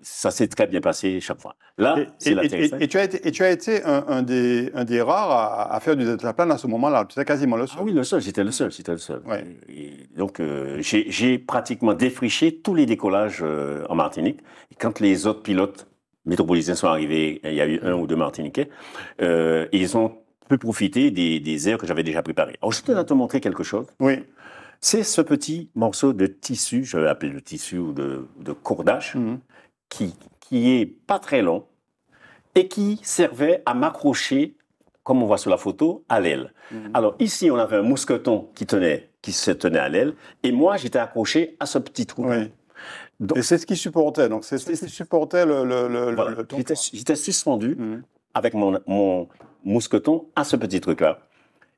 ça s'est très bien passé chaque fois. Là, c'est la et, et, tu as été, tu as été un, des, un des, rares à, faire du deltaplane à ce moment-là. Tu étais quasiment le ah seul. Ah oui, le seul, j'étais le seul, j'étais le seul. donc, euh, j'ai pratiquement défriché tous les décollages euh, en Martinique. Et quand les autres pilotes métropolitains sont arrivés, il y a eu un ou deux Martiniquais, euh, ils ont pu profiter des, des airs que j'avais déjà préparés. Alors, je tenais à te montrer quelque chose. Oui c'est ce petit morceau de tissu, je vais l'appelle le tissu ou de, de cordage, mhm qui, qui est pas très long et qui servait à m'accrocher, comme on voit sur la photo, à l'aile. Mhm. Alors ici, on avait un mousqueton qui, tenait, qui se tenait à l'aile et moi, j'étais accroché à ce petit trou. là et c'est ce qui supportait, donc c'est supportait le, le, le, J'étais suspendu mhm. avec mon, mousqueton à ce petit truc-là.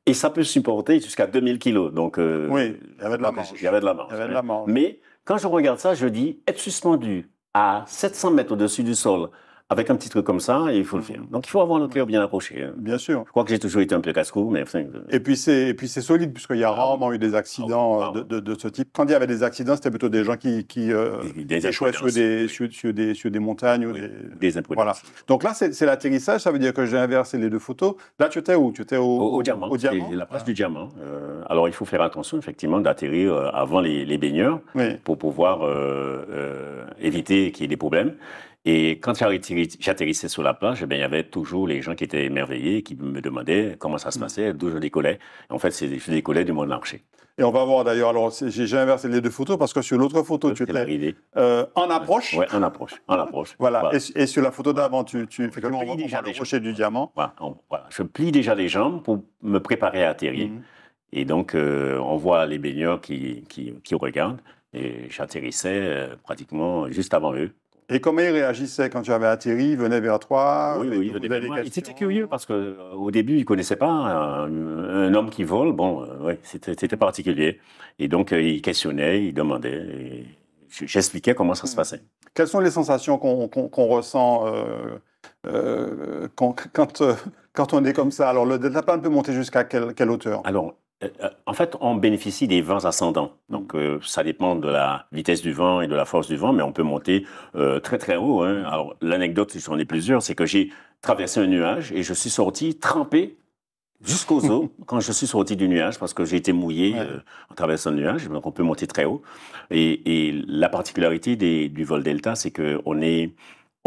Et ça peut supporter jusqu'à 2000 kilos. Donc, euh, oui, il y avait de la manche Il y avait de la Mais quand je regarde ça, je dis, être suspendu à 700 mètres au-dessus du sol avec un petit truc comme ça, il faut le faire. Donc il faut avoir notre cœur bien approché. Hein. Bien sûr. Je crois que j'ai toujours été un peu casse-cou, mais. Euh, et puis c'est, puis c'est solide, puisqu'il y a ah rarement eu des accidents ah euh, de, ce type. Quand il y avait des accidents, c'était plutôt des gens qui, euh, des échouaient sur des, sur, des, montagnes ou des. Des Voilà. Donc là, c'est, l'atterrissage, ça veut dire que j'ai inversé les deux photos. Là, tu étais où Tu étais au, diamant. Au diamant. La place du diamant. alors il faut faire attention, effectivement, d'atterrir avant les, baigneurs pour pouvoir éviter qu'il y ait des problèmes. Et quand j'atterrissais sur la plage, eh il y avait toujours les gens qui étaient émerveillés, qui me demandaient comment ça se mm. passait, d'où je décollais. en fait, je décollais du monde marché. Et on va voir d'ailleurs, alors j'ai inversé les deux photos parce que sur l'autre photo, tu es euh, en approche. Oui, en approche, en approche. voilà. Et, sur la photo d'avant, tu, tu fais comment on va approcher du diamant. Je plie déjà les jambes pour me préparer à atterrir. Mm. Et donc, euh, on voit les baigneurs qui, regardent. Et j'atterrissais euh, pratiquement juste avant eux. Et comment il réagissait quand tu avais atterri Il venait vers toi Oui, oui, il curieux parce qu'au euh, début, il ne connaissait pas un, homme qui vole. Bon, euh, oui, c'était particulier. Et donc, euh, il questionnait, il demandait. J'expliquais comment ça se hmm. passait. Quelles sont les sensations qu'on ressent quand, quand, on est comme ça Alors, le deltaplane peut monter jusqu'à quelle, quelle hauteur Alors, euh, euh, en fait, on bénéficie des vents ascendants. Donc, mm. euh, ça dépend de la vitesse du vent et de la force du vent, mais on peut monter très, très haut. Hein. Alors, l'anecdote, si j'en ai plusieurs, c'est que j'ai traversé un nuage et je suis sorti trempé jusqu'aux os quand je suis sorti du nuage parce que j'ai été mouillé en traversant le nuage. Donc, on peut monter très haut. Et, la particularité du vol Delta, c'est qu'on est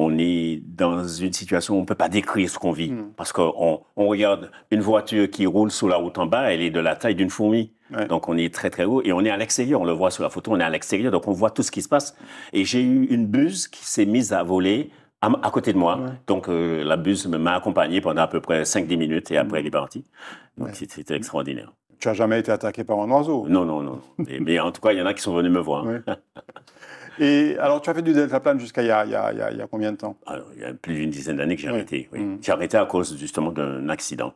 on est dans une situation où on ne peut pas décrire ce qu'on vit. Hmm. Parce qu'on on regarde une voiture qui roule sous la route en bas, elle est de la taille d'une fourmi. Donc on est très très haut et on est à l'extérieur. On le voit sur la photo, on est à l'extérieur, donc on voit tout ce qui se passe. Et j'ai eu une buse qui s'est mise à voler à, côté de moi. Donc euh, la buse m'a accompagné pendant à peu près 5-10 minutes et après elle est partie. Donc c'était extraordinaire. Tu n'as jamais été attaqué par un oiseau Non, non, non. mais, mais en tout cas, il y en a qui sont venus me voir. Et alors, tu as fait du deltaplane jusqu'à il y, a, combien de temps Il y a plus d'une dizaine d'années que j'ai arrêté. Mm. J'ai arrêté à cause justement d'un accident.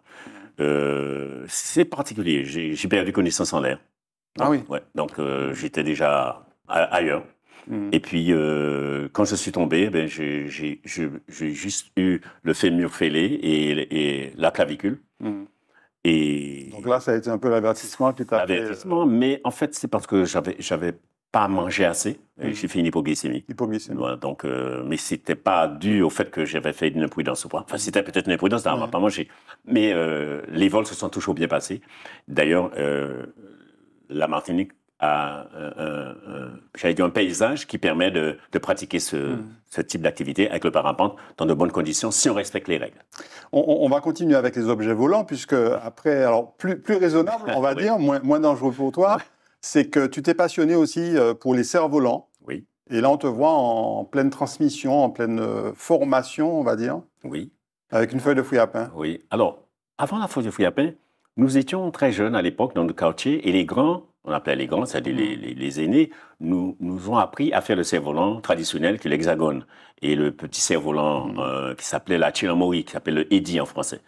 Euh, c'est particulier. J'ai perdu connaissance en l'air. Ah oui Donc, euh, j'étais déjà ailleurs. Mm. Et puis, euh, quand je suis tombé, eh ben, j'ai juste eu le fémur fêlé et, et la clavicule. Mm. Et Donc là, ça a été un peu l'avertissement qui t'a L'avertissement, mais en fait, c'est parce que j'avais pas manger assez. Mhm. J'ai fait une hypoglycémie. Hypoglycémie. Voilà, donc, euh, mais c'était pas dû au fait que j'avais fait une imprudence. Enfin, c'était peut-être une imprudence d'avoir pas mangé. Mais euh, les vols se sont toujours bien passés. D'ailleurs, euh, la Martinique a, un paysage qui permet de, pratiquer hmm. ce, type d'activité avec le parapente dans de bonnes conditions si on respecte les règles. On, va continuer avec les objets volants puisque après, alors plus, plus raisonnable, on va dire, moins, moins dangereux pour toi c'est que tu t'es passionné aussi euh, pour les cerfs-volants. Oui. Et là, on te voit en pleine transmission, en pleine euh, formation, on va dire. Oui. Avec une feuille de fouille à pain. Oui. Alors, avant la feuille de fouille à pain, nous étions très jeunes à l'époque dans le quartier et les grands on appelait les grands, c'est-à-dire les, les, aînés, nous, nous ont appris à faire le cerf-volant traditionnel qui est l'hexagone et le petit cerf-volant mm. euh, qui s'appelait la chilamori, qui s'appelle le eddy en français.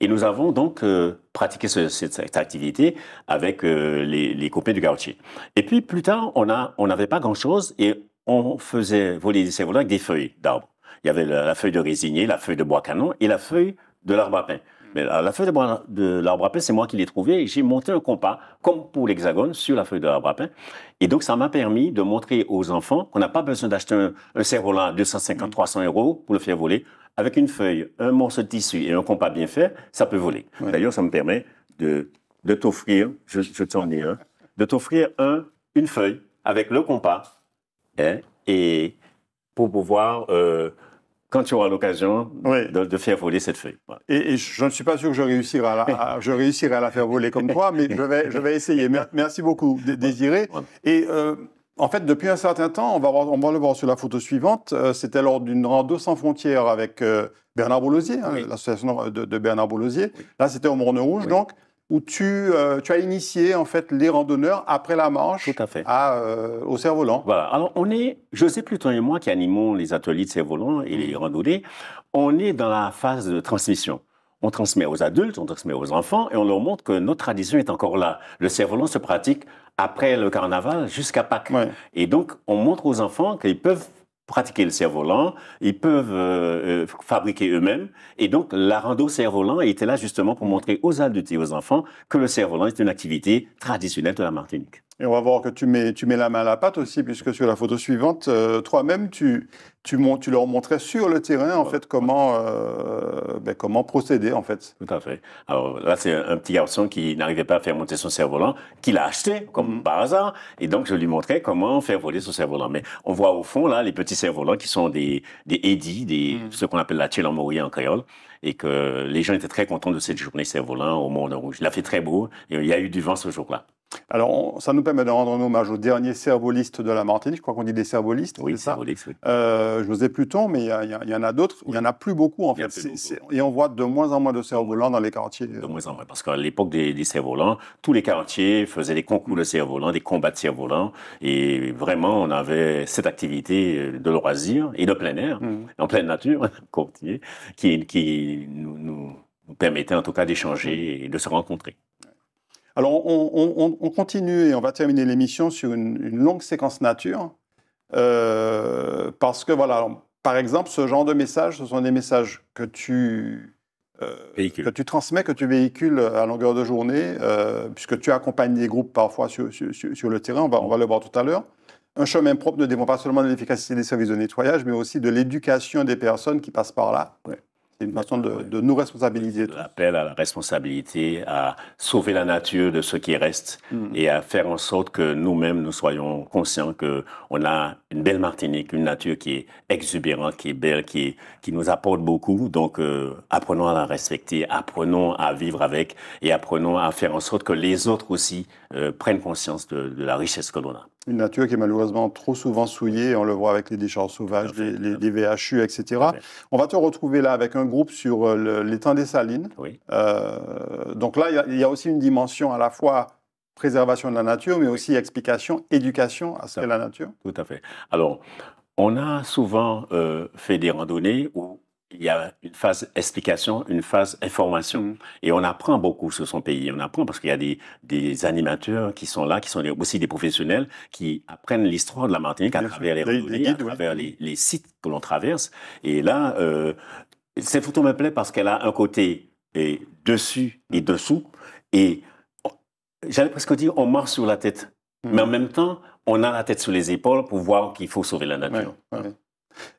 Et nous avons donc euh, pratiqué cette, activité avec euh, les, les, copains du quartier. Et puis plus tard, on n'avait on pas grand-chose et on faisait voler des cerfs-volants avec des feuilles d'arbres. Il y avait la, feuille de résigné, la feuille de bois canon et la feuille de l'arbre à pain. Mais la feuille de l'arbre à pain, c'est moi qui l'ai trouvée et j'ai monté un compas, comme pour l'hexagone, sur la feuille de l'arbre à pain. Et donc, ça m'a permis de montrer aux enfants qu'on n'a pas besoin d'acheter un, cerf-volant à 250, 300 euros pour le faire voler. Avec une feuille, un morceau de tissu et un compas bien fait, ça peut voler. D'ailleurs, ça me permet de, de t'offrir, je, je t'en ai un, de t'offrir un, une feuille avec le compas hein, et pour pouvoir euh, quand tu auras l'occasion de, faire voler cette feuille. Et, je ne suis pas sûr que je réussirai à la, je à la faire voler comme toi, mais je vais, je vais essayer. Merci beaucoup, Désiré. Et euh, en fait, depuis un certain temps, on va, on va le voir sur la photo suivante, euh, c'était lors d'une rando sans frontières avec euh, Bernard Boulosier, hein, l'association de, Bernard Boulosier. Là, c'était au Morne Rouge, donc où tu, euh, tu, as initié en fait les randonneurs après la Manche à euh, au cerf-volant. Voilà. Alors on est, plus, et moi qui animons les ateliers de cerf-volant et les mm. randonnées, on est dans la phase de transmission. On transmet aux adultes, on transmet aux enfants et on leur montre que notre tradition est encore là. Le cerf-volant se pratique après le carnaval jusqu'à Pâques. Et donc on montre aux enfants qu'ils peuvent pratiquer le cerf-volant, ils peuvent euh, euh, fabriquer eux-mêmes. Et donc, la rando cerf-volant était là justement pour mm. montrer aux adultes et aux enfants que le cerf-volant est une activité traditionnelle de la Martinique. Et on va voir que tu mets, tu mets la main à la pâte aussi, puisque sur la photo suivante, euh, toi-même, tu, tu, tu, leur montrais sur le terrain, en fait, comment, euh, ben, comment procéder, en fait. Tout à fait. Alors là, c'est un petit garçon qui n'arrivait pas à faire monter son cerf-volant, qu'il a acheté, comme mhm. par hasard. Et donc, je lui montrais comment faire voler son cerf-volant. Mais on voit au fond, là, les petits cerfs-volants qui sont des, des des, mhm. ce qu'on appelle la tchélamorie en créole et que les gens étaient très contents de cette journée cerf-volant au Monde Rouge. Il a fait très beau et il y a eu du vent ce jour-là. Alors, ça nous permet de rendre hommage au dernier cervoliste de la Martinique. Je crois qu'on dit des cervolistes. Oui, cervolistes, oui. Euh, José Pluton, mais il y, en a d'autres. Il y n'y en a plus beaucoup, en fait. Et on voit de moins en moins de cervolants dans les quartiers. De moins en moins. Parce qu'à l'époque des, des tous les quartiers faisaient des concours de cervolants, des combats de cervolants Et vraiment, on avait cette activité de loisir et de plein air, mhm. en pleine nature, quartier, qui, nous, nous permettait en tout cas d'échanger et de se rencontrer. Alors, on, continue et on va terminer l'émission sur une, longue séquence nature. Euh, parce que, voilà, par exemple, ce genre de messages, ce sont des messages euh, que tu, transmets, que tu véhicules à longueur de journée, euh, puisque tu accompagnes des groupes parfois sur, le terrain. On va, le voir tout à l'heure. Un chemin propre ne dépend pas seulement de l'efficacité des services de nettoyage, mais aussi de l'éducation des personnes qui passent par là. C'est une façon de, nous responsabiliser. L'appel à la responsabilité, à sauver la nature de ce qui reste mm. et à faire en sorte que nous-mêmes, nous soyons conscients qu'on a une belle Martinique, une nature qui est exubérante, qui est belle, qui, qui nous apporte beaucoup. Donc, euh, apprenons à la respecter, apprenons à vivre avec et apprenons à faire en sorte que les autres aussi euh, prennent conscience de la richesse que l'on a une nature qui est malheureusement trop souvent souillée. On le voit avec les décharges sauvages, les, VHU, etc. On va te retrouver là avec un groupe sur euh, l'étang des Salines. Euh, donc là, il y, a aussi une dimension à la fois préservation de la nature, mais aussi explication, éducation à ce qu'est la nature. Tout à fait. Alors, on a souvent euh, fait des randonnées où il y a une phase explication, une phase information. Et on apprend beaucoup sur son pays. On apprend parce qu'il y a des, animateurs qui sont là, qui sont aussi des professionnels, qui apprennent l'histoire de la Martinique à travers les, les, à travers les, sites que l'on traverse. Et là, euh, cette photo me plaît parce qu'elle a un côté et dessus et dessous. Et j'allais presque dire, on marche sur la tête. Hmm. Mais en même temps, on a la tête sous les épaules pour voir qu'il faut sauver la nature.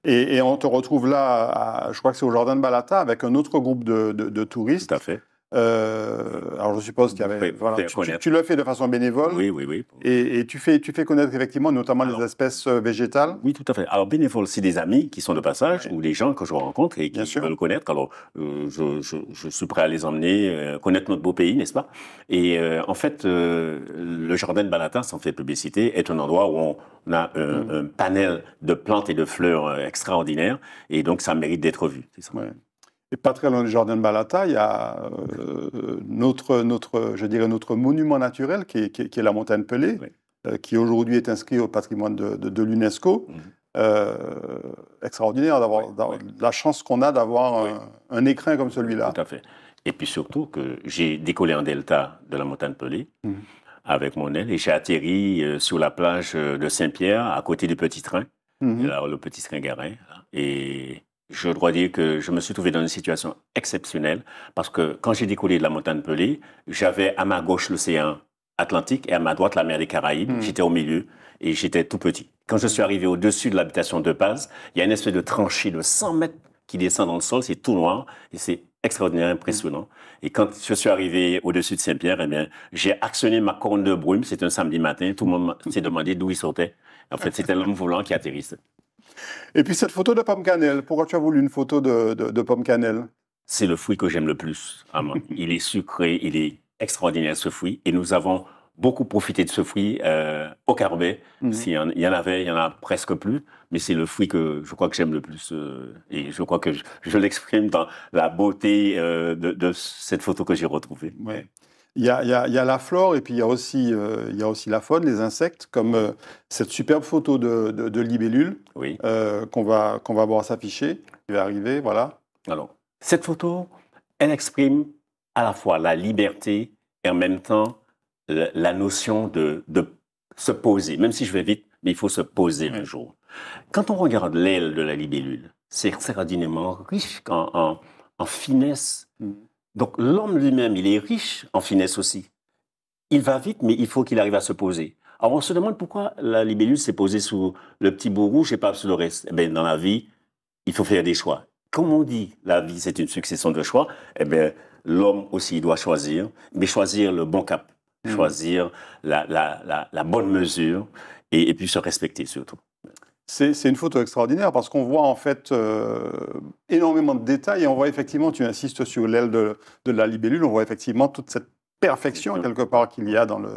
Et, on te retrouve là, je crois que c'est au Jordan Balata, avec un autre groupe de, touristes. à fait. Euh, alors, je suppose qu'il y avait. Voilà, tu, tu, le fais de façon bénévole. Oui, oui, oui. Et, tu, fais, tu fais connaître effectivement notamment les espèces euh, végétales. Oui, tout à fait. Alors, bénévole, c'est des amis qui sont de passage ou des gens que je rencontre et qui veulent connaître. Alors, euh, je, je, suis prêt à les emmener, connaître notre beau pays, n'est-ce pas Et en fait, le jardin de Balatin, sans faire publicité, est un endroit où on, a un, mm. panel de plantes et de fleurs extraordinaires. Et donc, ça mérite d'être vu. C'est ça. Et pas très loin du jardin de Balata, il y a euh, notre, notre, je dirais notre monument naturel qui est, la montagne Pelée, euh, qui aujourd'hui est inscrit au patrimoine de, l'UNESCO. Mhm. Euh, extraordinaire d'avoir la chance qu'on a d'avoir un, écrin comme celui-là. Tout à fait. Et puis surtout que j'ai décollé en delta de la montagne Pelée. Mhm. Avec mon aile, et j'ai atterri sur la plage de Saint-Pierre, à côté du petit train, mhm. le petit train garin. Et je dois dire que je me suis trouvé dans une situation exceptionnelle parce que quand j'ai décollé de la montagne Pelée, j'avais à ma gauche l'océan Atlantique et à ma droite la mer des Caraïbes. Hmm. J'étais au milieu et j'étais tout petit. Quand je suis arrivé au-dessus de l'habitation de Paz, il y a une espèce de tranchée de 100 mètres qui descend dans le sol, c'est tout noir et c'est extraordinaire, impressionnant. Et quand je suis arrivé au-dessus de Saint-Pierre, eh j'ai actionné ma corne de brume. C'était un samedi matin. Tout le monde s'est demandé d'où il sortait. En fait, c'était l'homme volant qui atterrissait. Et puis cette photo de pomme cannelle, pourquoi tu as voulu une photo de, de, pomme cannelle C'est le fruit que j'aime le plus. il est sucré, il est extraordinaire ce fruit. Et nous avons beaucoup profité de ce fruit euh, au Carbet. Mhm. S'il y, en avait, il y en a presque plus, mais c'est le fruit que je crois que j'aime le plus. Euh, et je crois que je, l'exprime dans la beauté euh, de, de, cette photo que j'ai retrouvée. Ouais. Il y, a, la flore et puis il y a aussi, euh, il aussi la faune, les insectes, comme euh, cette superbe photo de, libellule oui. Euh, qu'on va, qu'on va voir s'afficher, qui va arriver, voilà. Alors, cette photo, elle exprime à la fois la liberté et en même temps la, notion de, se poser. Même si je vais vite, mais il faut se poser un jour. Quand on regarde l'aile de la libellule, c'est extraordinairement riche en, en, finesse. Mm. Donc l'homme lui-même, il est riche en finesse aussi. Il va vite, mais il faut qu'il arrive à se poser. Alors on se demande pourquoi la libellule s'est posée sous le petit bout rouge et pas sous le reste. Eh bien, dans la vie, il faut faire des choix. Comme on dit, la vie, c'est une succession de choix. Eh bien, l'homme aussi, doit choisir, mais choisir le bon cap, hmm. choisir la, bonne mesure et puis se respecter surtout. C'est une photo extraordinaire parce qu'on voit en fait euh, énormément de détails et on voit effectivement, tu insistes sur l'aile de, la libellule, on voit effectivement toute cette perfection quelque part qu'il y a dans le...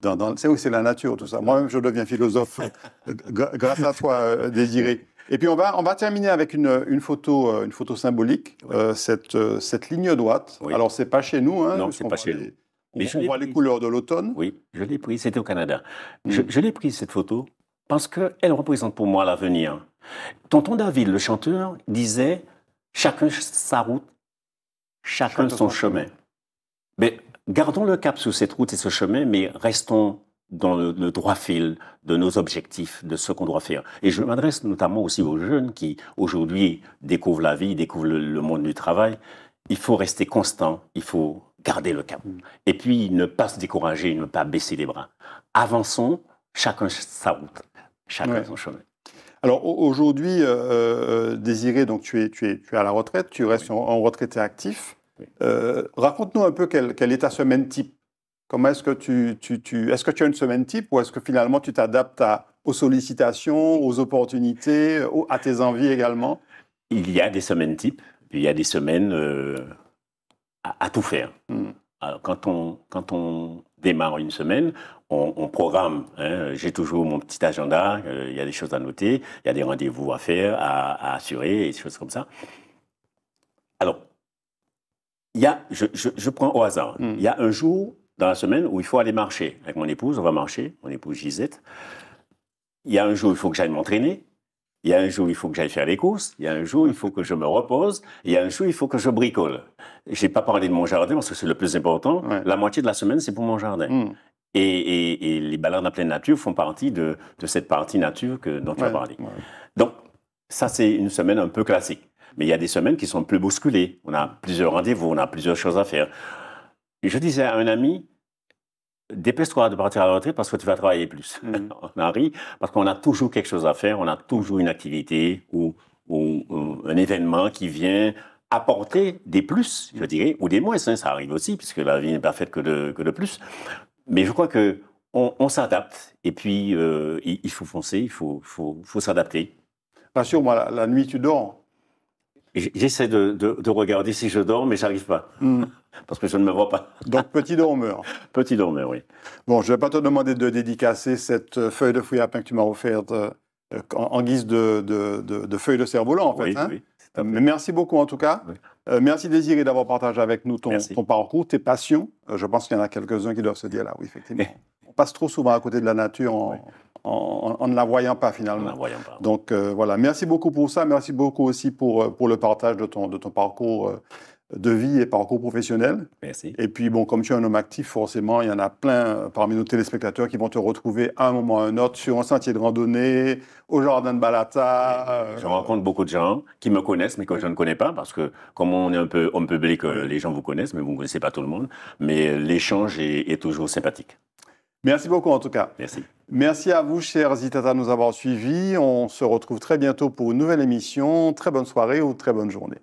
Dans, dans c'est où c'est la nature, tout ça. Moi-même, je deviens philosophe euh, grâce à toi, euh, Désiré. Et puis on va, on va terminer avec une, une photo, une photo symbolique, cette, cette ligne droite. Alors c'est pas chez nous, hein, non, c'est pas chez nous. Mais on voit les couleurs de l'automne. Oui, je l'ai prise. C'était au Canada. Je, hmm. je l'ai prise cette photo parce qu'elle représente pour moi l'avenir. Tonton David, le chanteur, disait Chacun sa route, chacun, son chemin. Mais gardons le cap sur cette route et ce chemin, mais restons dans le, droit fil de nos objectifs, de ce qu'on doit faire. Et je m'adresse notamment aussi aux jeunes qui, aujourd'hui, découvrent la vie, découvrent le monde du travail. Il faut rester constant, il faut garder le cap. Mm. Et puis, ne pas se décourager, ne pas baisser les bras. Avançons, chacun sa route, chacun son chemin. Alors aujourd'hui, euh, euh, euh, Désiré, donc tu es, tu, es, tu es à la retraite, tu restes en, retraité actif. Raconte-nous un peu quelle est ta semaine type. Comment est-ce que tu, tu, tu est-ce que tu as une semaine type ou est-ce que finalement tu t'adaptes aux sollicitations, aux opportunités, à tes envies également Il y a des semaines types. Il y a des semaines à, tout faire. Hmm. Alors, quand on, quand on démarre une semaine, on, programme. Hein. J'ai toujours mon petit agenda, euh, il y a des choses à noter, il y a des rendez-vous à faire, à, assurer, et des choses comme ça. Alors, y a, je, je, prends au hasard. Hmm. Il y a un jour dans la semaine où il faut aller marcher. Avec mon épouse, on va marcher, mon épouse Gisette. Il y a un jour où il faut que j'aille m'entraîner. Il y a un jour, il faut que j'aille faire les courses. Il y a un jour, il faut que je me repose. Il y a un jour, il faut que je bricole. Je n'ai pas parlé de mon jardin parce que c'est le plus important. La moitié de la semaine, c'est pour mon jardin. Hmm. Et, les balades en pleine nature font partie de, cette partie nature que, dont tu as parlé. Donc, ça, c'est une semaine un peu classique. Mais il y a des semaines qui sont plus bousculées. On a plusieurs rendez-vous, on a plusieurs choses à faire. Je disais à un ami, dépêche-toi de partir à la retraite parce que tu vas travailler plus. Mhm. on parce qu'on a toujours quelque chose à faire, on a toujours une activité ou, ou, un événement qui vient apporter des plus, je dirais, ou des moins. Hein. ça arrive aussi, puisque la vie n'est pas faite que de, que plus. Mais je crois que on, s'adapte. Et puis, euh, il, faut foncer, il faut, faut, faut s'adapter. Bien sûr, moi, la nuit, tu dors. J'essaie de, de, regarder si je dors, mais j'arrive pas. Hmm. Parce que je ne me vois pas. Donc, petit dormeur. petit dormeur, oui. Bon, je ne vais pas te demander de dédicacer cette euh, feuille de fruits à que tu m'as offerte euh, euh, en, guise de, de feuille de cerf-volant, en fait. Oui, hein. oui, Mais merci beaucoup, en tout cas. merci, Désiré, d'avoir partagé avec nous ton, parcours, tes passions. je pense qu'il y en a quelques-uns qui doivent se dire là, oui, effectivement. passe trop souvent à côté de la nature en, ne la voyant pas finalement. pas. Donc euh, voilà, merci beaucoup pour ça, merci beaucoup aussi pour, euh, pour le partage de ton, de ton parcours euh, de vie et parcours professionnel. Merci. Et puis, bon, comme tu es un homme actif, forcément, il y en a plein parmi nos téléspectateurs qui vont te retrouver à un moment ou à un autre sur un sentier de randonnée, au jardin de Balata. Je rencontre beaucoup de gens qui me connaissent, mais que je ne connais pas, parce que comme on est un peu homme public, les gens vous connaissent, mais vous ne connaissez pas tout le monde. Mais l'échange est toujours sympathique. Merci beaucoup en tout cas. Merci. Merci à vous, chers Zitata, de nous avoir suivis. On se retrouve très bientôt pour une nouvelle émission. Très bonne soirée ou très bonne journée.